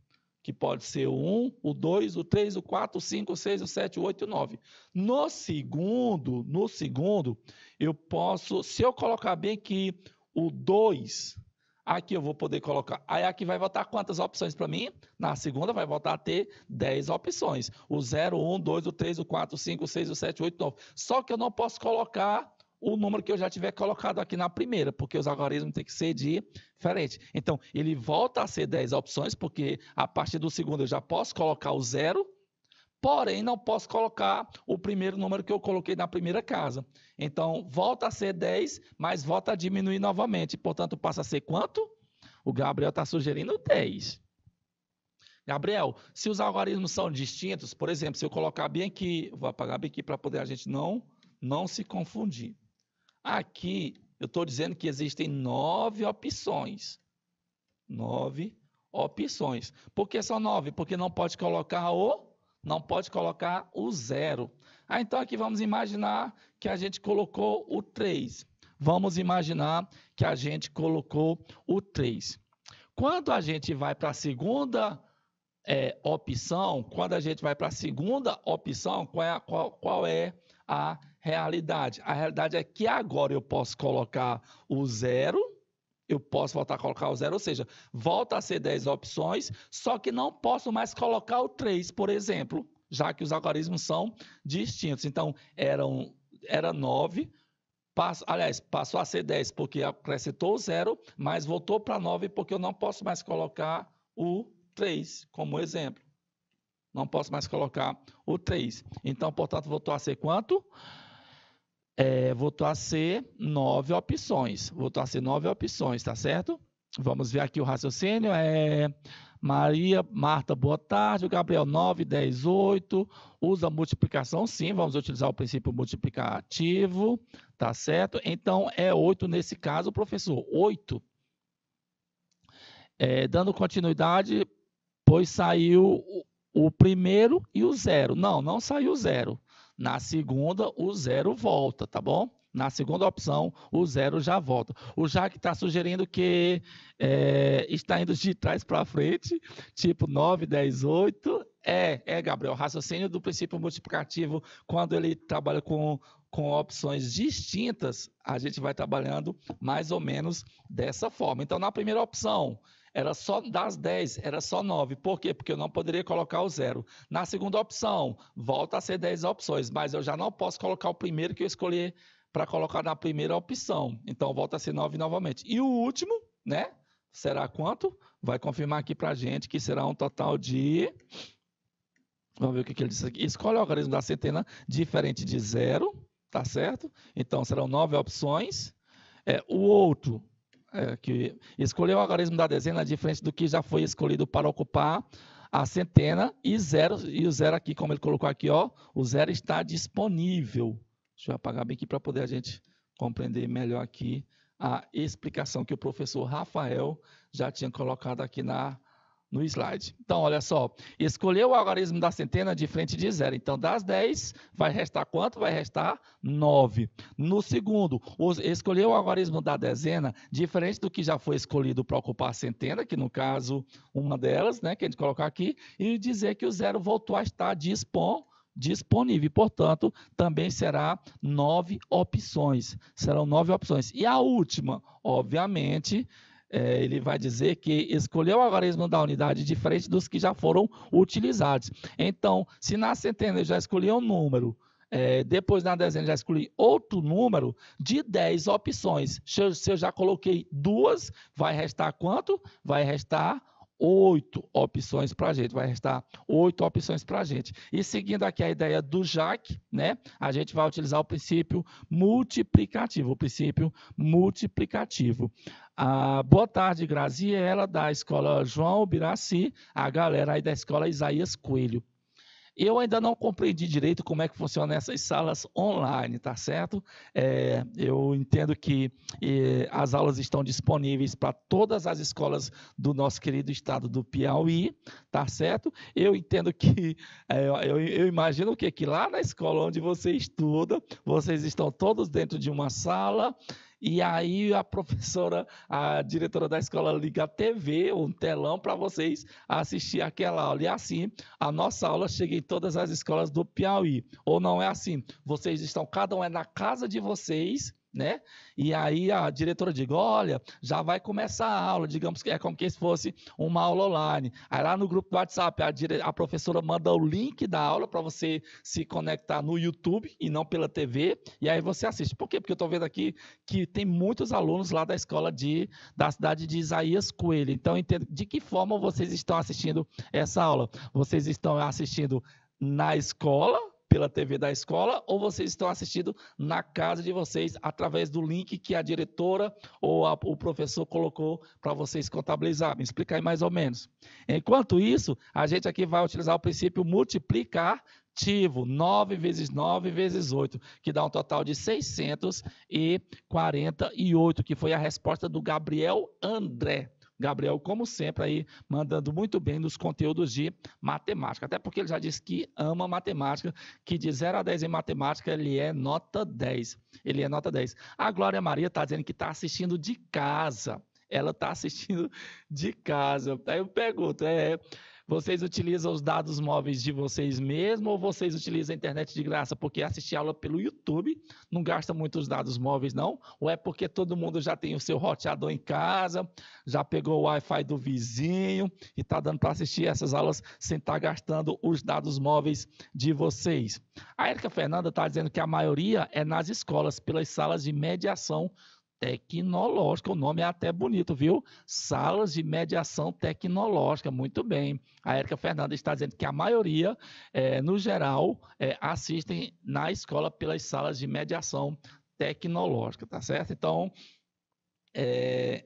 que pode ser o 1, o 2, o 3, o 4, o 5, o 6, o 7, o 8 e o 9. No segundo, no segundo, eu posso, se eu colocar bem aqui o 2, aqui eu vou poder colocar. Aí aqui vai votar quantas opções para mim? Na segunda vai voltar a ter 10 opções. O 0, o 1, 2, o 3, o 4, o 5, o 6, o 7, o 8, o 9. Só que eu não posso colocar o número que eu já tiver colocado aqui na primeira, porque os algoritmos têm que ser diferentes. Então, ele volta a ser 10 opções, porque a partir do segundo eu já posso colocar o zero, porém não posso colocar o primeiro número que eu coloquei na primeira casa. Então, volta a ser 10, mas volta a diminuir novamente. Portanto, passa a ser quanto? O Gabriel está sugerindo 10. Gabriel, se os algoritmos são distintos, por exemplo, se eu colocar bem aqui, vou apagar bem aqui para poder a gente não, não se confundir. Aqui eu estou dizendo que existem nove opções. Nove opções. Por que são nove? Porque não pode colocar o, não pode colocar o zero. Ah, então aqui vamos imaginar que a gente colocou o 3. Vamos imaginar que a gente colocou o 3. Quando a gente vai para a segunda é, opção, quando a gente vai para a segunda opção, qual é, qual, qual é a realidade. A realidade é que agora eu posso colocar o zero, eu posso voltar a colocar o zero, ou seja, volta a ser 10 opções, só que não posso mais colocar o 3, por exemplo, já que os algarismos são distintos. Então, eram, era 9, Passo, aliás, passou a ser 10 porque acrescentou o 0, mas voltou para 9 porque eu não posso mais colocar o 3 como exemplo. Não posso mais colocar o 3. Então, portanto, voltou a ser quanto? 9 é, voltou a ser nove opções. Voltou a ser nove opções, tá certo? Vamos ver aqui o raciocínio. É Maria, Marta, boa tarde. O Gabriel, 9, 10, 8. Usa multiplicação, sim. Vamos utilizar o princípio multiplicativo, tá certo? Então, é 8 nesse caso, professor. 8. É, dando continuidade, pois saiu o, o primeiro e o zero. Não, não saiu o zero. Na segunda, o zero volta, tá bom? Na segunda opção, o zero já volta. O Jack está sugerindo que é, está indo de trás para frente, tipo 9, 10, 8. É, é, Gabriel, raciocínio do princípio multiplicativo, quando ele trabalha com, com opções distintas, a gente vai trabalhando mais ou menos dessa forma. Então, na primeira opção, era só das 10, era só 9. Por quê? Porque eu não poderia colocar o zero. Na segunda opção, volta a ser 10 opções, mas eu já não posso colocar o primeiro que eu escolhi para colocar na primeira opção. Então volta a ser 9 novamente. E o último, né? Será quanto? Vai confirmar aqui para gente que será um total de. Vamos ver o que, que ele disse aqui. Escolhe o algarismo da centena diferente de zero, tá certo? Então serão nove opções. É, o outro é, que escolheu o algarismo da dezena diferente do que já foi escolhido para ocupar a centena e zero, e o zero aqui, como ele colocou aqui, ó, o zero está disponível. Deixa eu apagar bem aqui para poder a gente compreender melhor aqui a explicação que o professor Rafael já tinha colocado aqui na no slide. Então, olha só, escolheu o algarismo da centena de frente de zero. Então, das 10, vai restar quanto? Vai restar 9. No segundo, escolheu o algarismo da dezena, diferente do que já foi escolhido para ocupar a centena, que no caso, uma delas, né, que a gente colocar aqui, e dizer que o zero voltou a estar disponível disponível. Portanto, também será nove opções. Serão nove opções. E a última, obviamente, é, ele vai dizer que escolheu o algarismo da unidade diferente dos que já foram utilizados. Então, se na centena eu já escolhi um número, é, depois na dezena já escolhi outro número de 10 opções. Se eu, se eu já coloquei duas, vai restar quanto? Vai restar oito opções para a gente, vai restar oito opções para a gente. E seguindo aqui a ideia do Jack né, a gente vai utilizar o princípio multiplicativo, o princípio multiplicativo. Ah, boa tarde, Graziela, da Escola João Biraci, a galera aí da Escola Isaías Coelho. Eu ainda não compreendi direito como é que funciona essas salas online, tá certo? É, eu entendo que é, as aulas estão disponíveis para todas as escolas do nosso querido estado do Piauí, tá certo? Eu entendo que, é, eu, eu, imagino que, que lá na escola onde você estuda, vocês estão todos dentro de uma sala e aí a professora, a diretora da escola liga a TV, um telão para vocês assistir aquela aula. E assim, a nossa aula chega em todas as escolas do Piauí. Ou não é assim? Vocês estão, cada um é na casa de vocês né? E aí a diretora diga: olha, já vai começar a aula, digamos que é como que se fosse uma aula online. Aí lá no grupo do WhatsApp, a, dire... a professora manda o link da aula para você se conectar no YouTube e não pela TV, e aí você assiste. Por quê? Porque eu estou vendo aqui que tem muitos alunos lá da escola de... da cidade de Isaías Coelho. Então, entendo de que forma vocês estão assistindo essa aula. Vocês estão assistindo na escola pela TV da escola ou vocês estão assistindo na casa de vocês através do link que a diretora ou a, o professor colocou para vocês contabilizar. Me explica aí mais ou menos. Enquanto isso, a gente aqui vai utilizar o princípio multiplicar ativo, 9 vezes 9 vezes 8, que dá um total de 648, que foi a resposta do Gabriel André. Gabriel, como sempre, aí mandando muito bem nos conteúdos de matemática. Até porque ele já disse que ama matemática, que de 0 a 10 em matemática ele é nota 10. Ele é nota 10. A Glória Maria está dizendo que está assistindo de casa. Ela está assistindo de casa. Aí eu pergunto, é, vocês utilizam os dados móveis de vocês mesmo ou vocês utilizam a internet de graça? Porque assistir aula pelo YouTube não gasta muitos dados móveis, não? Ou é porque todo mundo já tem o seu roteador em casa, já pegou o Wi-Fi do vizinho e está dando para assistir essas aulas sem estar tá gastando os dados móveis de vocês? A Erika Fernanda está dizendo que a maioria é nas escolas, pelas salas de mediação tecnológica. O nome é até bonito, viu? Salas de mediação tecnológica. Muito bem. A Érica Fernanda está dizendo que a maioria, é, no geral, é, assistem na escola pelas salas de mediação tecnológica, tá certo? Então, é,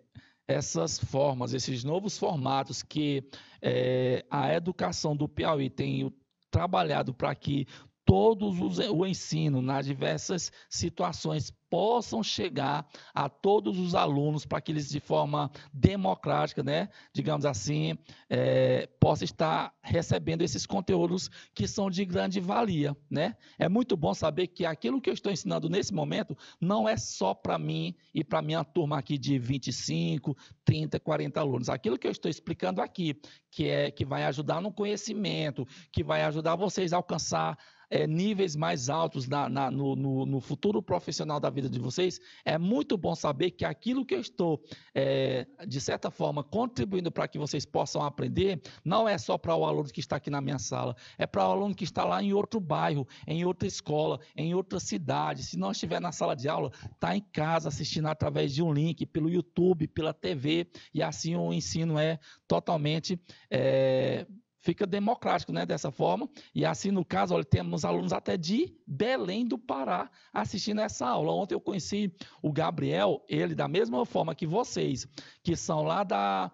essas formas, esses novos formatos que é, a educação do Piauí tem trabalhado para que todos os, eh, o ensino nas diversas situações possam chegar a todos os alunos para que eles de forma democrática, né, digamos assim, é, possa estar recebendo esses conteúdos que são de grande valia, né? É muito bom saber que aquilo que eu estou ensinando nesse momento não é só para mim e para minha turma aqui de 25, 30, 40 alunos. Aquilo que eu estou explicando aqui, que é que vai ajudar no conhecimento, que vai ajudar vocês a alcançar é, níveis mais altos na, na, no, no, no, futuro profissional da vida de vocês, é muito bom saber que aquilo que eu estou, é, de certa forma, contribuindo para que vocês possam aprender, não é só para o aluno que está aqui na minha sala, é para o aluno que está lá em outro bairro, em outra escola, em outra cidade. Se não estiver na sala de aula, está em casa assistindo através de um link, pelo YouTube, pela TV, e assim o ensino é totalmente. É, fica democrático, né, dessa forma. E assim, no caso, olha, temos alunos até de Belém do Pará assistindo essa aula. Ontem eu conheci o Gabriel, ele da mesma forma que vocês, que são lá da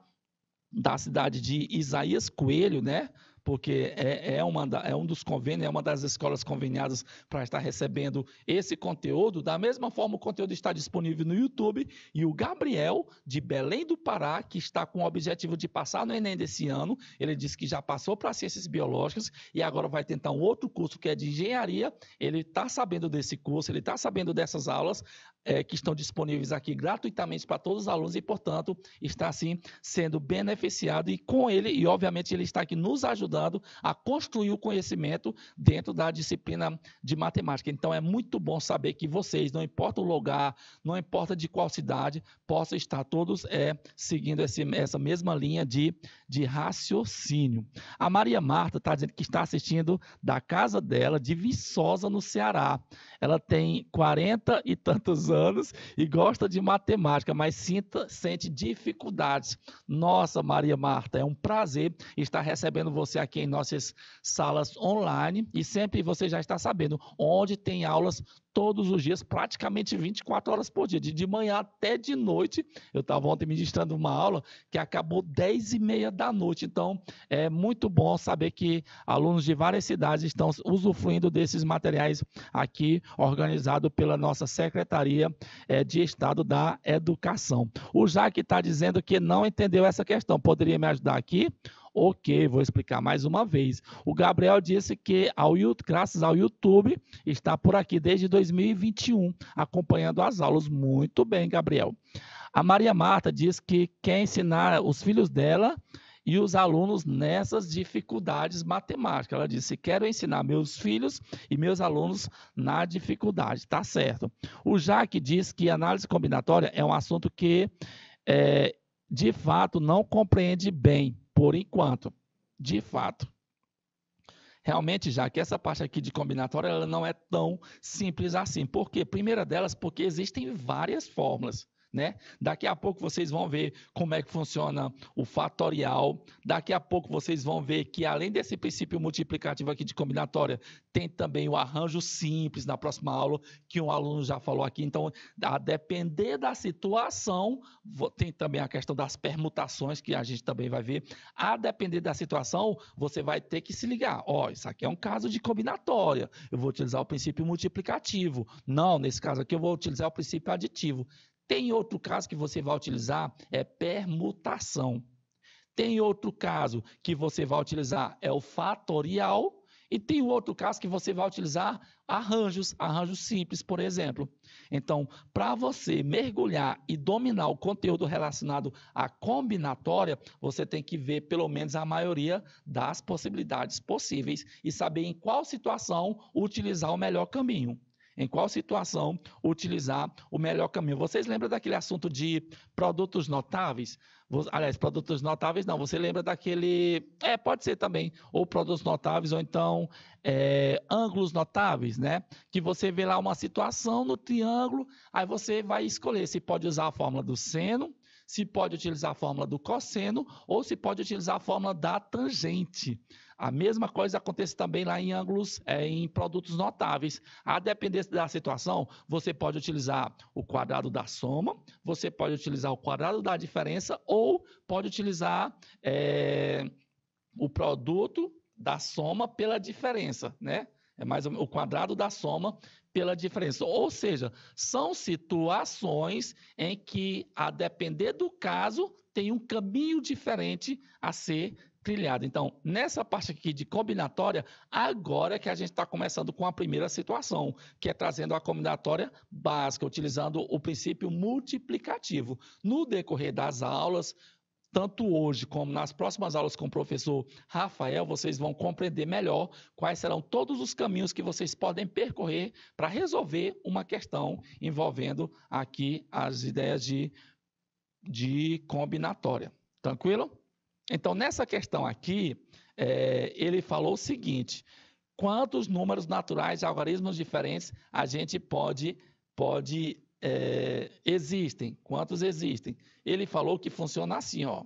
da cidade de Isaías Coelho, né? porque é, é, uma, é um dos convênios, é uma das escolas conveniadas para estar recebendo esse conteúdo. Da mesma forma, o conteúdo está disponível no YouTube e o Gabriel, de Belém do Pará, que está com o objetivo de passar no Enem desse ano, ele disse que já passou para Ciências Biológicas e agora vai tentar um outro curso que é de Engenharia. Ele está sabendo desse curso, ele está sabendo dessas aulas é, que estão disponíveis aqui gratuitamente para todos os alunos e, portanto, está, assim, sendo beneficiado e com ele, e obviamente ele está aqui nos ajudando ajudado a construir o conhecimento dentro da disciplina de matemática. Então, é muito bom saber que vocês, não importa o lugar, não importa de qual cidade, possam estar todos é, seguindo esse, essa mesma linha de, de raciocínio. A Maria Marta está dizendo que está assistindo da casa dela, de Viçosa, no Ceará. Ela tem 40 e tantos anos e gosta de matemática, mas sinta, sente dificuldades. Nossa, Maria Marta, é um prazer estar recebendo você aqui em nossas salas online e sempre você já está sabendo onde tem aulas todos os dias, praticamente 24 horas por dia, de, de manhã até de noite. Eu estava ontem ministrando uma aula que acabou 10 e meia da noite. Então, é muito bom saber que alunos de várias cidades estão usufruindo desses materiais aqui, organizado pela nossa Secretaria é, de Estado da Educação. O Jaque está dizendo que não entendeu essa questão. Poderia me ajudar aqui? Ok, vou explicar mais uma vez. O Gabriel disse que, ao, graças ao YouTube, está por aqui desde 2021, acompanhando as aulas. Muito bem, Gabriel. A Maria Marta diz que quer ensinar os filhos dela e os alunos nessas dificuldades matemáticas. Ela disse: quero ensinar meus filhos e meus alunos na dificuldade. Tá certo. O Jaque diz que análise combinatória é um assunto que, é, de fato, não compreende bem por enquanto, de fato. Realmente, já que essa parte aqui de combinatória ela não é tão simples assim. Por quê? Primeira delas, porque existem várias fórmulas né? Daqui a pouco vocês vão ver como é que funciona o fatorial. Daqui a pouco vocês vão ver que além desse princípio multiplicativo aqui de combinatória, tem também o arranjo simples na próxima aula que um aluno já falou aqui. Então, a depender da situação, tem também a questão das permutações que a gente também vai ver. A depender da situação, você vai ter que se ligar. Ó, oh, isso aqui é um caso de combinatória. Eu vou utilizar o princípio multiplicativo. Não, nesse caso aqui eu vou utilizar o princípio aditivo. Tem outro caso que você vai utilizar, é permutação. Tem outro caso que você vai utilizar, é o fatorial. E tem outro caso que você vai utilizar arranjos, arranjos simples, por exemplo. Então, para você mergulhar e dominar o conteúdo relacionado à combinatória, você tem que ver pelo menos a maioria das possibilidades possíveis e saber em qual situação utilizar o melhor caminho em qual situação utilizar o melhor caminho. Vocês lembram daquele assunto de produtos notáveis? Aliás, produtos notáveis não, você lembra daquele. É, pode ser também, ou produtos notáveis, ou então é, ângulos notáveis, né? Que você vê lá uma situação no triângulo, aí você vai escolher se pode usar a fórmula do seno, se pode utilizar a fórmula do cosseno, ou se pode utilizar a fórmula da tangente. A mesma coisa acontece também lá em ângulos, é, em produtos notáveis. A depender da situação, você pode utilizar o quadrado da soma, você pode utilizar o quadrado da diferença ou pode utilizar é, o produto da soma pela diferença, né? É mais o quadrado da soma pela diferença. Ou seja, são situações em que, a depender do caso, tem um caminho diferente a ser trilhado. Então, nessa parte aqui de combinatória, agora é que a gente está começando com a primeira situação, que é trazendo a combinatória básica, utilizando o princípio multiplicativo. No decorrer das aulas, tanto hoje como nas próximas aulas com o professor Rafael, vocês vão compreender melhor quais serão todos os caminhos que vocês podem percorrer para resolver uma questão envolvendo aqui as ideias de, de combinatória. Tranquilo? Então, nessa questão aqui, é, ele falou o seguinte: quantos números naturais, de algarismos diferentes, a gente pode, pode é, existem? Quantos existem? Ele falou que funciona assim, ó.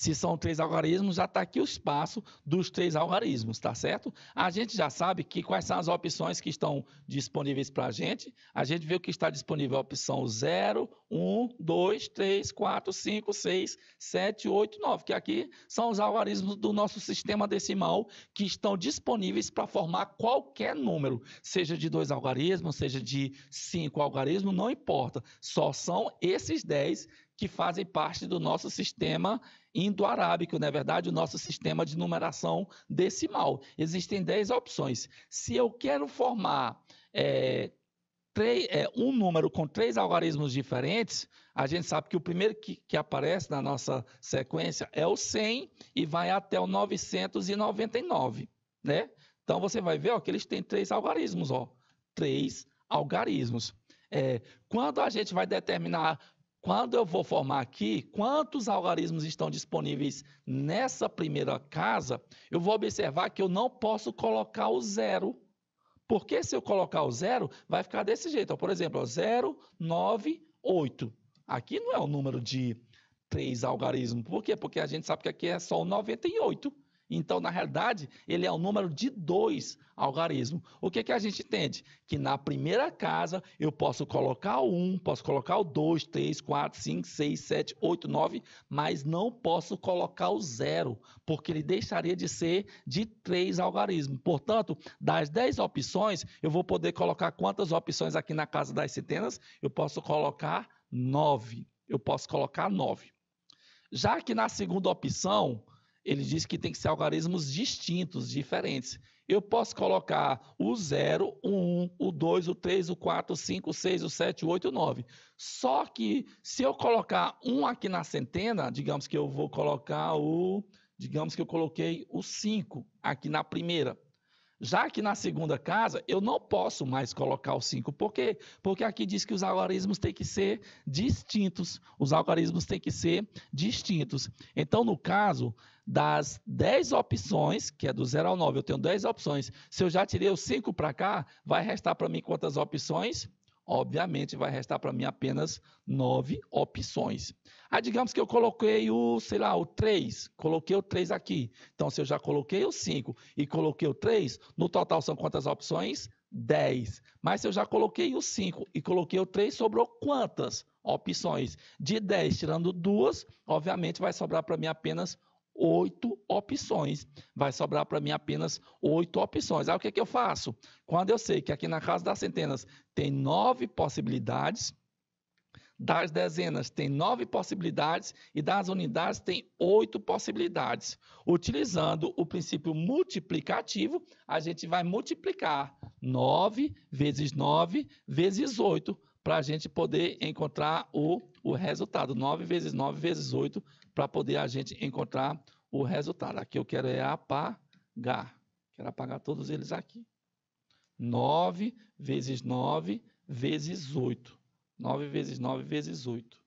Se são três algarismos, já está aqui o espaço dos três algarismos, tá certo? A gente já sabe que quais são as opções que estão disponíveis para a gente. A gente viu que está disponível a opção 0, 1, 2, 3, 4, 5, 6, 7, 8, 9, que aqui são os algarismos do nosso sistema decimal que estão disponíveis para formar qualquer número, seja de dois algarismos, seja de cinco algarismos, não importa. Só são esses 10 que fazem parte do nosso sistema indo-arábico, na é verdade, o nosso sistema de numeração decimal. Existem 10 opções. Se eu quero formar é, três, é, um número com três algarismos diferentes, a gente sabe que o primeiro que, que aparece na nossa sequência é o 100 e vai até o 999, né? Então, você vai ver ó, que eles têm três algarismos, ó, três algarismos. É, quando a gente vai determinar quando eu vou formar aqui quantos algarismos estão disponíveis nessa primeira casa, eu vou observar que eu não posso colocar o zero. Porque se eu colocar o zero, vai ficar desse jeito. Ó, por exemplo, 0, 9, 8. Aqui não é o número de três algarismos. Por quê? Porque a gente sabe que aqui é só o 98. Então, na realidade, ele é o número de dois algarismos. O que, que a gente entende? Que na primeira casa eu posso colocar o 1, um, posso colocar o 2, 3, 4, 5, 6, 7, 8, 9, mas não posso colocar o zero, porque ele deixaria de ser de três algarismos. Portanto, das 10 opções, eu vou poder colocar quantas opções aqui na casa das centenas? Eu posso colocar nove. Eu posso colocar 9. Já que na segunda opção, ele diz que tem que ser algarismos distintos, diferentes. Eu posso colocar o 0, o 1, um, o 2, o 3, o 4, o 5, o 6, o 7, o 8, o 9. Só que se eu colocar um aqui na centena, digamos que eu vou colocar o, digamos que eu coloquei o 5 aqui na primeira. Já que na segunda casa, eu não posso mais colocar o 5. Por quê? Porque aqui diz que os algarismos têm que ser distintos. Os algarismos têm que ser distintos. Então, no caso das 10 opções, que é do 0 ao 9, eu tenho 10 opções. Se eu já tirei os 5 para cá, vai restar para mim quantas opções? obviamente vai restar para mim apenas nove opções. Aí ah, digamos que eu coloquei o, sei lá, o 3, coloquei o 3 aqui. Então, se eu já coloquei o 5 e coloquei o 3, no total são quantas opções? 10. Mas se eu já coloquei o 5 e coloquei o 3, sobrou quantas opções? De 10, tirando duas, obviamente vai sobrar para mim apenas oito opções. Vai sobrar para mim apenas oito opções. Aí o que, que eu faço? Quando eu sei que aqui na Casa das Centenas tem nove possibilidades, das dezenas tem nove possibilidades e das unidades tem oito possibilidades. Utilizando o princípio multiplicativo, a gente vai multiplicar nove vezes nove vezes oito para a gente poder encontrar o, o resultado. nove vezes nove vezes oito para poder a gente encontrar o resultado. Aqui eu quero é apagar. Quero apagar todos eles aqui. 9 vezes 9 vezes 8. 9 vezes 9 vezes 8.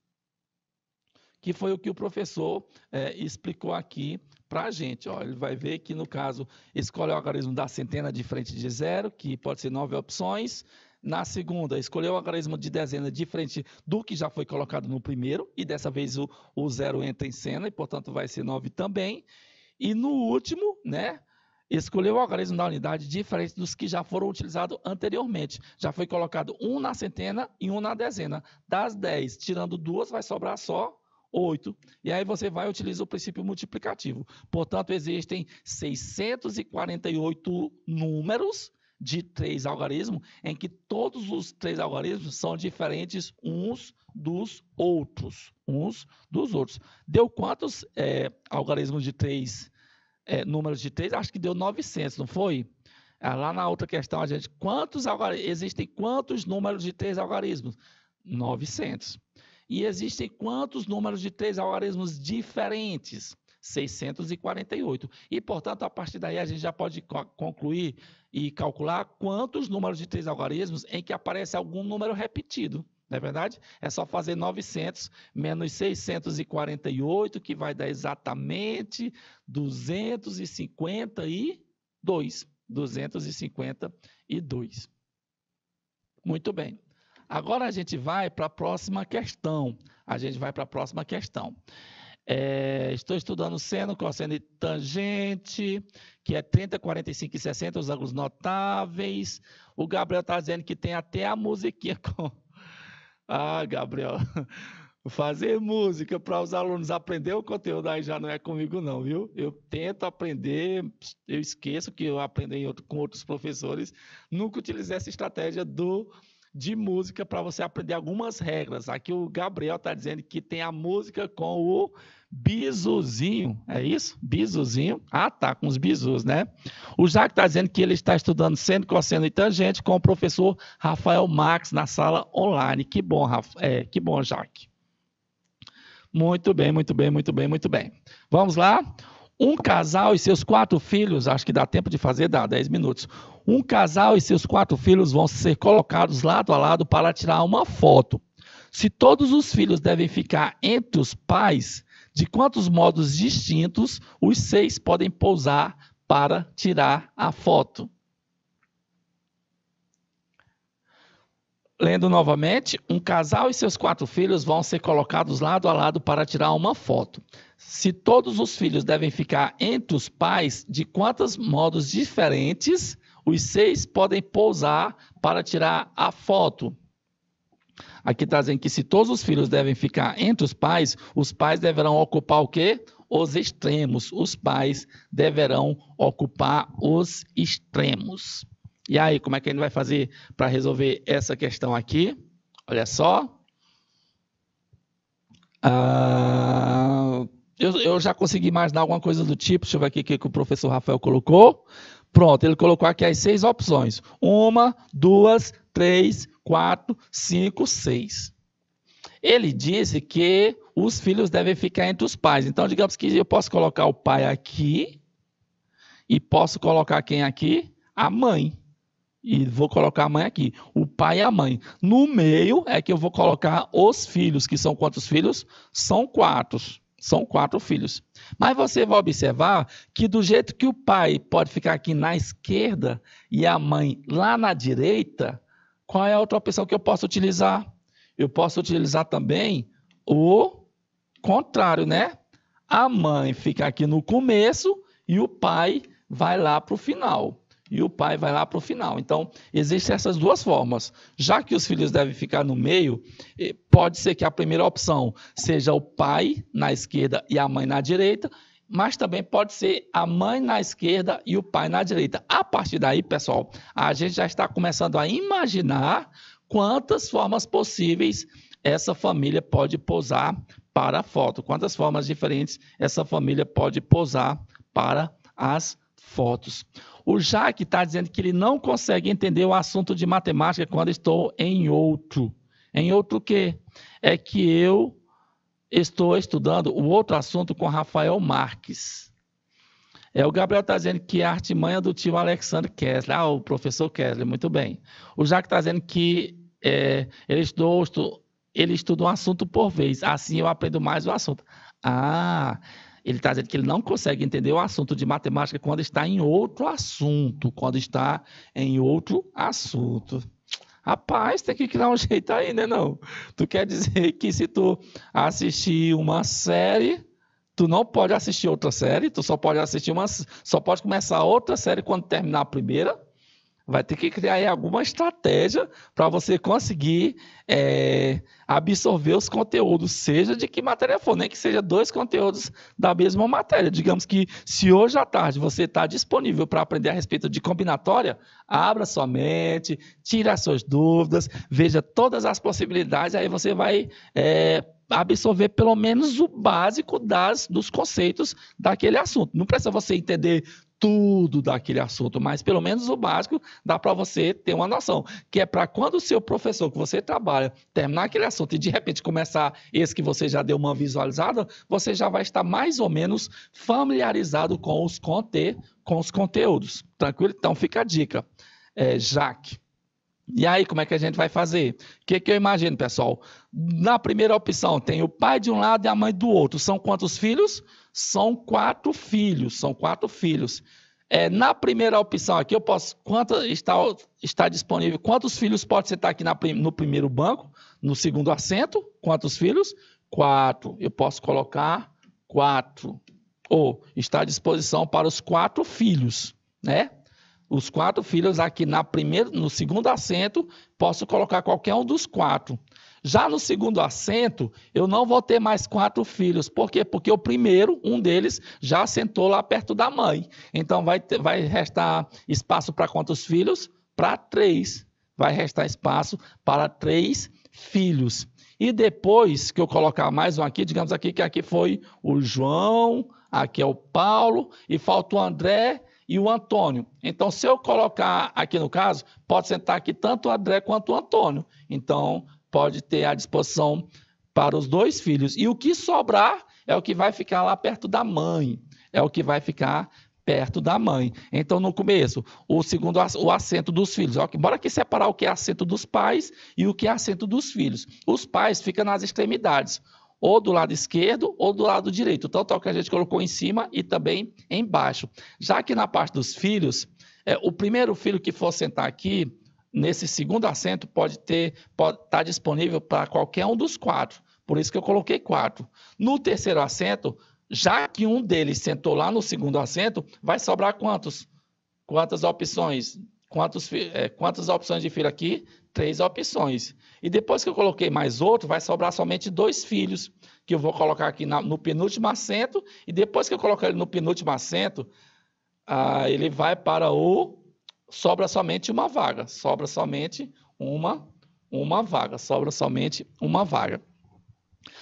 Que foi o que o professor é, explicou aqui para a gente. Ó, ele vai ver que, no caso, escolhe o algarismo da centena de frente de zero, que pode ser nove opções. Na segunda, escolheu o algarismo de dezena diferente do que já foi colocado no primeiro, e dessa vez o, o zero entra em cena, e portanto vai ser 9 também. E no último, né? Escolheu o algarismo da unidade diferente dos que já foram utilizados anteriormente. Já foi colocado um na centena e um na dezena. Das 10, tirando duas, vai sobrar só 8. E aí você vai utilizar o princípio multiplicativo. Portanto, existem 648 números de três algarismos, em que todos os três algarismos são diferentes uns dos outros. Uns dos outros. Deu quantos é, algarismos de três, é, números de três? Acho que deu 900, não foi? É, lá na outra questão, a gente, quantos existem quantos números de três algarismos? 900. E existem quantos números de três algarismos diferentes? 648. E, portanto, a partir daí a gente já pode co concluir e calcular quantos números de três algarismos em que aparece algum número repetido. Não é verdade? É só fazer 900 menos 648, que vai dar exatamente 252. 252. Muito bem. Agora a gente vai para a próxima questão. A gente vai para a próxima questão. É, estou estudando seno, cosseno e tangente, que é 30, 45 e 60, os ângulos notáveis. O Gabriel está dizendo que tem até a musiquinha com. Ah, Gabriel, fazer música para os alunos aprender o conteúdo aí já não é comigo, não, viu? Eu tento aprender, eu esqueço que eu aprendi com outros professores, nunca utilizei essa estratégia do de música para você aprender algumas regras. Aqui o Gabriel está dizendo que tem a música com o Bizuzinho, é isso? Bizuzinho? Ah, tá, com os bizus, né? O Jacques está dizendo que ele está estudando sendo, cosseno e então tangente com o professor Rafael Max na sala online. Que bom, Rafa, é, que bom, Jacques. Muito bem, muito bem, muito bem, muito bem. Vamos lá? Um casal e seus quatro filhos, acho que dá tempo de fazer, dá 10 minutos. Um casal e seus quatro filhos vão ser colocados lado a lado para tirar uma foto. Se todos os filhos devem ficar entre os pais, de quantos modos distintos os seis podem pousar para tirar a foto? Lendo novamente, um casal e seus quatro filhos vão ser colocados lado a lado para tirar uma foto. Se todos os filhos devem ficar entre os pais, de quantos modos diferentes os seis podem pousar para tirar a foto? Aqui trazem que se todos os filhos devem ficar entre os pais, os pais deverão ocupar o quê? Os extremos. Os pais deverão ocupar os extremos. E aí, como é que a gente vai fazer para resolver essa questão aqui? Olha só. Ah, eu, eu, já consegui imaginar alguma coisa do tipo. Deixa eu ver aqui o que, que o professor Rafael colocou. Pronto, ele colocou aqui as seis opções: uma, duas, três, quatro, cinco, seis. Ele disse que os filhos devem ficar entre os pais. Então, digamos que eu posso colocar o pai aqui e posso colocar quem aqui? A mãe e vou colocar a mãe aqui, o pai e a mãe. No meio é que eu vou colocar os filhos, que são quantos filhos? São quatro. São quatro filhos. Mas você vai observar que do jeito que o pai pode ficar aqui na esquerda e a mãe lá na direita, qual é a outra opção que eu posso utilizar? Eu posso utilizar também o contrário, né? A mãe fica aqui no começo e o pai vai lá para o final e o pai vai lá para o final. Então, existem essas duas formas. Já que os filhos devem ficar no meio, pode ser que a primeira opção seja o pai na esquerda e a mãe na direita, mas também pode ser a mãe na esquerda e o pai na direita. A partir daí, pessoal, a gente já está começando a imaginar quantas formas possíveis essa família pode posar para a foto, quantas formas diferentes essa família pode posar para as fotos. O Jaque está dizendo que ele não consegue entender o assunto de matemática quando estou em outro. Em outro quê? É que eu estou estudando o outro assunto com Rafael Marques. É, o Gabriel está dizendo que é a artimanha do tio Alexandre Kessler. Ah, o professor Kessler, muito bem. O Jaque está dizendo que é, ele, estudou, estu, ele estuda um assunto por vez. Assim eu aprendo mais o assunto. Ah, ele está dizendo que ele não consegue entender o assunto de matemática quando está em outro assunto, quando está em outro assunto. Rapaz, tem que criar um jeito aí, né? Não. Tu quer dizer que se tu assistir uma série, tu não pode assistir outra série, tu só pode assistir uma, só pode começar outra série quando terminar a primeira? Vai ter que criar aí alguma estratégia para você conseguir é, absorver os conteúdos, seja de que matéria for, nem que seja dois conteúdos da mesma matéria. Digamos que se hoje à tarde você está disponível para aprender a respeito de combinatória, abra sua mente, tire as suas dúvidas, veja todas as possibilidades, aí você vai é, absorver pelo menos o básico das, dos conceitos daquele assunto. Não precisa você entender tudo daquele assunto, mas pelo menos o básico dá para você ter uma noção, que é para quando o seu professor que você trabalha terminar aquele assunto e de repente começar esse que você já deu uma visualizada, você já vai estar mais ou menos familiarizado com os, conte com os conteúdos. Tranquilo? Então fica a dica, é, Jaque. E aí, como é que a gente vai fazer? O que, que eu imagino, pessoal? Na primeira opção, tem o pai de um lado e a mãe do outro. São quantos filhos? Filhos são quatro filhos, são quatro filhos. É, na primeira opção aqui, eu posso. Quanto está, está disponível? Quantos filhos pode sentar aqui na, no primeiro banco? No segundo assento? Quantos filhos? Quatro. Eu posso colocar quatro. Ou está à disposição para os quatro filhos, né? Os quatro filhos aqui na primeira, no segundo assento, posso colocar qualquer um dos quatro. Já no segundo assento, eu não vou ter mais quatro filhos. Por quê? Porque o primeiro, um deles, já sentou lá perto da mãe. Então vai, ter, vai restar espaço para quantos filhos? Para três. Vai restar espaço para três filhos. E depois que eu colocar mais um aqui, digamos aqui que aqui foi o João, aqui é o Paulo, e falta o André e o Antônio. Então, se eu colocar aqui no caso, pode sentar aqui tanto o André quanto o Antônio. Então, pode ter à disposição para os dois filhos. E o que sobrar é o que vai ficar lá perto da mãe, é o que vai ficar perto da mãe. Então, no começo, o segundo o assento dos filhos. Bora aqui separar o que é assento dos pais e o que é assento dos filhos. Os pais ficam nas extremidades, ou do lado esquerdo ou do lado direito, tanto é o que a gente colocou em cima e também embaixo. Já que na parte dos filhos, é, o primeiro filho que for sentar aqui, nesse segundo assento pode ter pode estar tá disponível para qualquer um dos quatro. Por isso que eu coloquei quatro. No terceiro assento, já que um deles sentou lá no segundo assento, vai sobrar quantos? Quantas opções? Quantos, é, quantas opções de filho aqui? Três opções. E depois que eu coloquei mais outro, vai sobrar somente dois filhos, que eu vou colocar aqui na, no penúltimo assento. E depois que eu colocar ele no penúltimo assento, ah, ele vai para o sobra somente uma vaga, sobra somente uma, uma vaga, sobra somente uma vaga.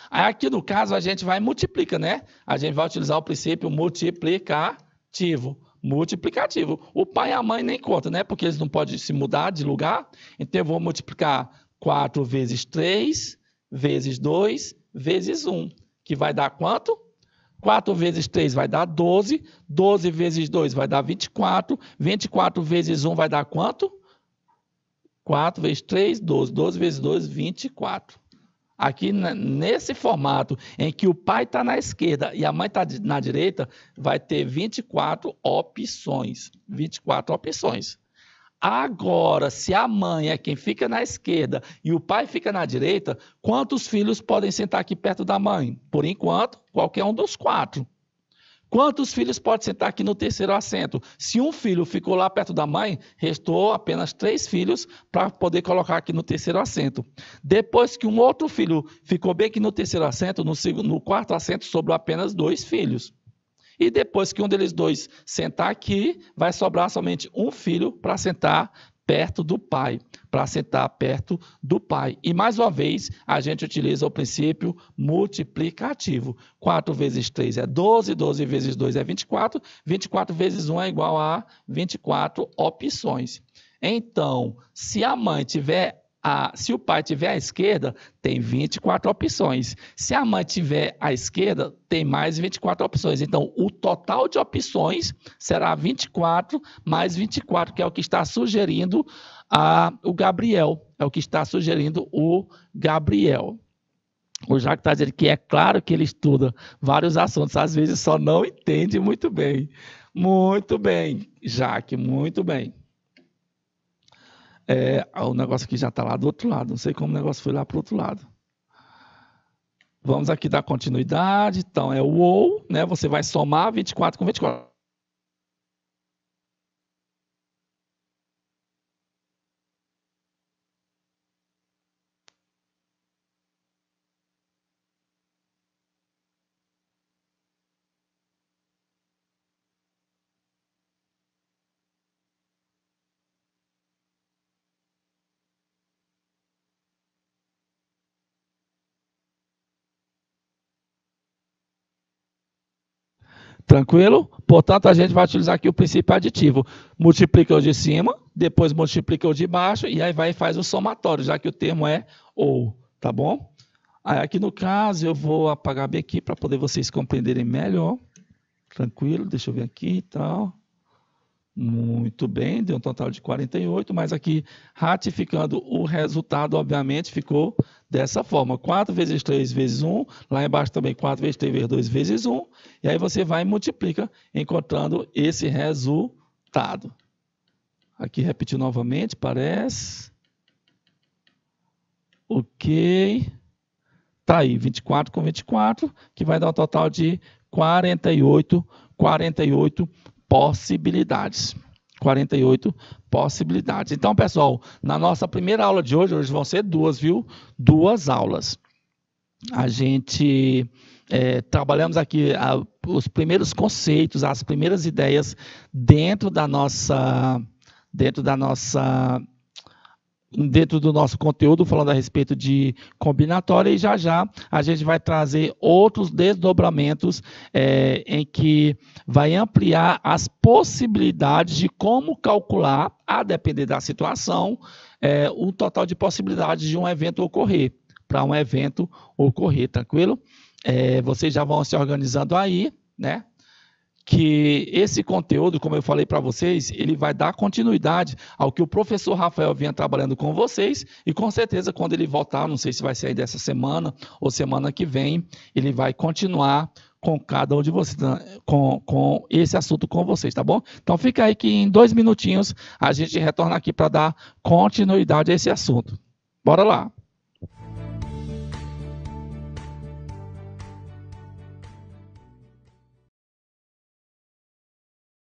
Aí aqui no caso a gente vai multiplica, né? A gente vai utilizar o princípio multiplicativo. Multiplicativo. O pai e a mãe nem conta, né? Porque eles não podem se mudar de lugar. Então eu vou multiplicar 4 vezes 3 vezes 2 vezes 1, que vai dar quanto? 4 vezes 3 vai dar 12, 12 vezes 2 vai dar 24, 24 vezes 1 vai dar quanto? 4 vezes 3, 12, 12 vezes 2, 24. Aqui nesse formato em que o pai está na esquerda e a mãe está na direita, vai ter 24 opções. 24 opções. Agora, se a mãe é quem fica na esquerda e o pai fica na direita, quantos filhos podem sentar aqui perto da mãe? Por enquanto, qualquer um dos quatro. Quantos filhos pode sentar aqui no terceiro assento? Se um filho ficou lá perto da mãe, restou apenas três filhos para poder colocar aqui no terceiro assento. Depois que um outro filho ficou bem aqui no terceiro assento, no, segundo, no quarto assento sobrou apenas dois filhos. E depois que um deles dois sentar aqui, vai sobrar somente um filho para sentar perto do pai, para sentar perto do pai. E mais uma vez, a gente utiliza o princípio multiplicativo. 4 vezes 3 é 12, 12 vezes 2 é 24, 24 vezes 1 é igual a 24 opções. Então, se a mãe tiver a, se o pai tiver à esquerda, tem 24 opções. Se a mãe tiver à esquerda, tem mais 24 opções. Então, o total de opções será 24 mais 24, que é o que está sugerindo a, o Gabriel. É o que está sugerindo o Gabriel. O Jacques está dizendo que é claro que ele estuda vários assuntos, às vezes só não entende muito bem. Muito bem, Jaque, muito bem é, o negócio aqui já está lá do outro lado. Não sei como o negócio foi lá para o outro lado. Vamos aqui dar continuidade. Então, é o ou, né? Você vai somar 24 com 24. Tranquilo? Portanto, a gente vai utilizar aqui o princípio aditivo. Multiplica o de cima, depois multiplica o de baixo e aí vai e faz o somatório, já que o termo é ou, tá bom? Aí aqui no caso eu vou apagar bem aqui para poder vocês compreenderem melhor. Tranquilo, deixa eu ver aqui e tal. Muito bem, deu um total de 48, mas aqui ratificando o resultado, obviamente, ficou dessa forma. 4 vezes 3 vezes 1, lá embaixo também 4 vezes 3 vezes 2 vezes 1, e aí você vai e multiplica, encontrando esse resultado. Aqui repetir novamente, parece. Ok. Tá aí, 24 com 24, que vai dar um total de 48, 48 possibilidades. 48 possibilidades. Então, pessoal, na nossa primeira aula de hoje, hoje vão ser duas, viu? Duas aulas. A gente é, trabalhamos aqui a, os primeiros conceitos, as primeiras ideias dentro da nossa dentro da nossa dentro do nosso conteúdo falando a respeito de combinatória e já já a gente vai trazer outros desdobramentos é, em que vai ampliar as possibilidades de como calcular, a depender da situação, é, o total de possibilidades de um evento ocorrer, para um evento ocorrer, tranquilo? É, vocês já vão se organizando aí, né? que esse conteúdo, como eu falei para vocês, ele vai dar continuidade ao que o professor Rafael vinha trabalhando com vocês e com certeza quando ele voltar, não sei se vai sair dessa semana ou semana que vem, ele vai continuar com cada um de vocês, né, com, com esse assunto com vocês, tá bom? Então fica aí que em dois minutinhos a gente retorna aqui para dar continuidade a esse assunto. Bora lá!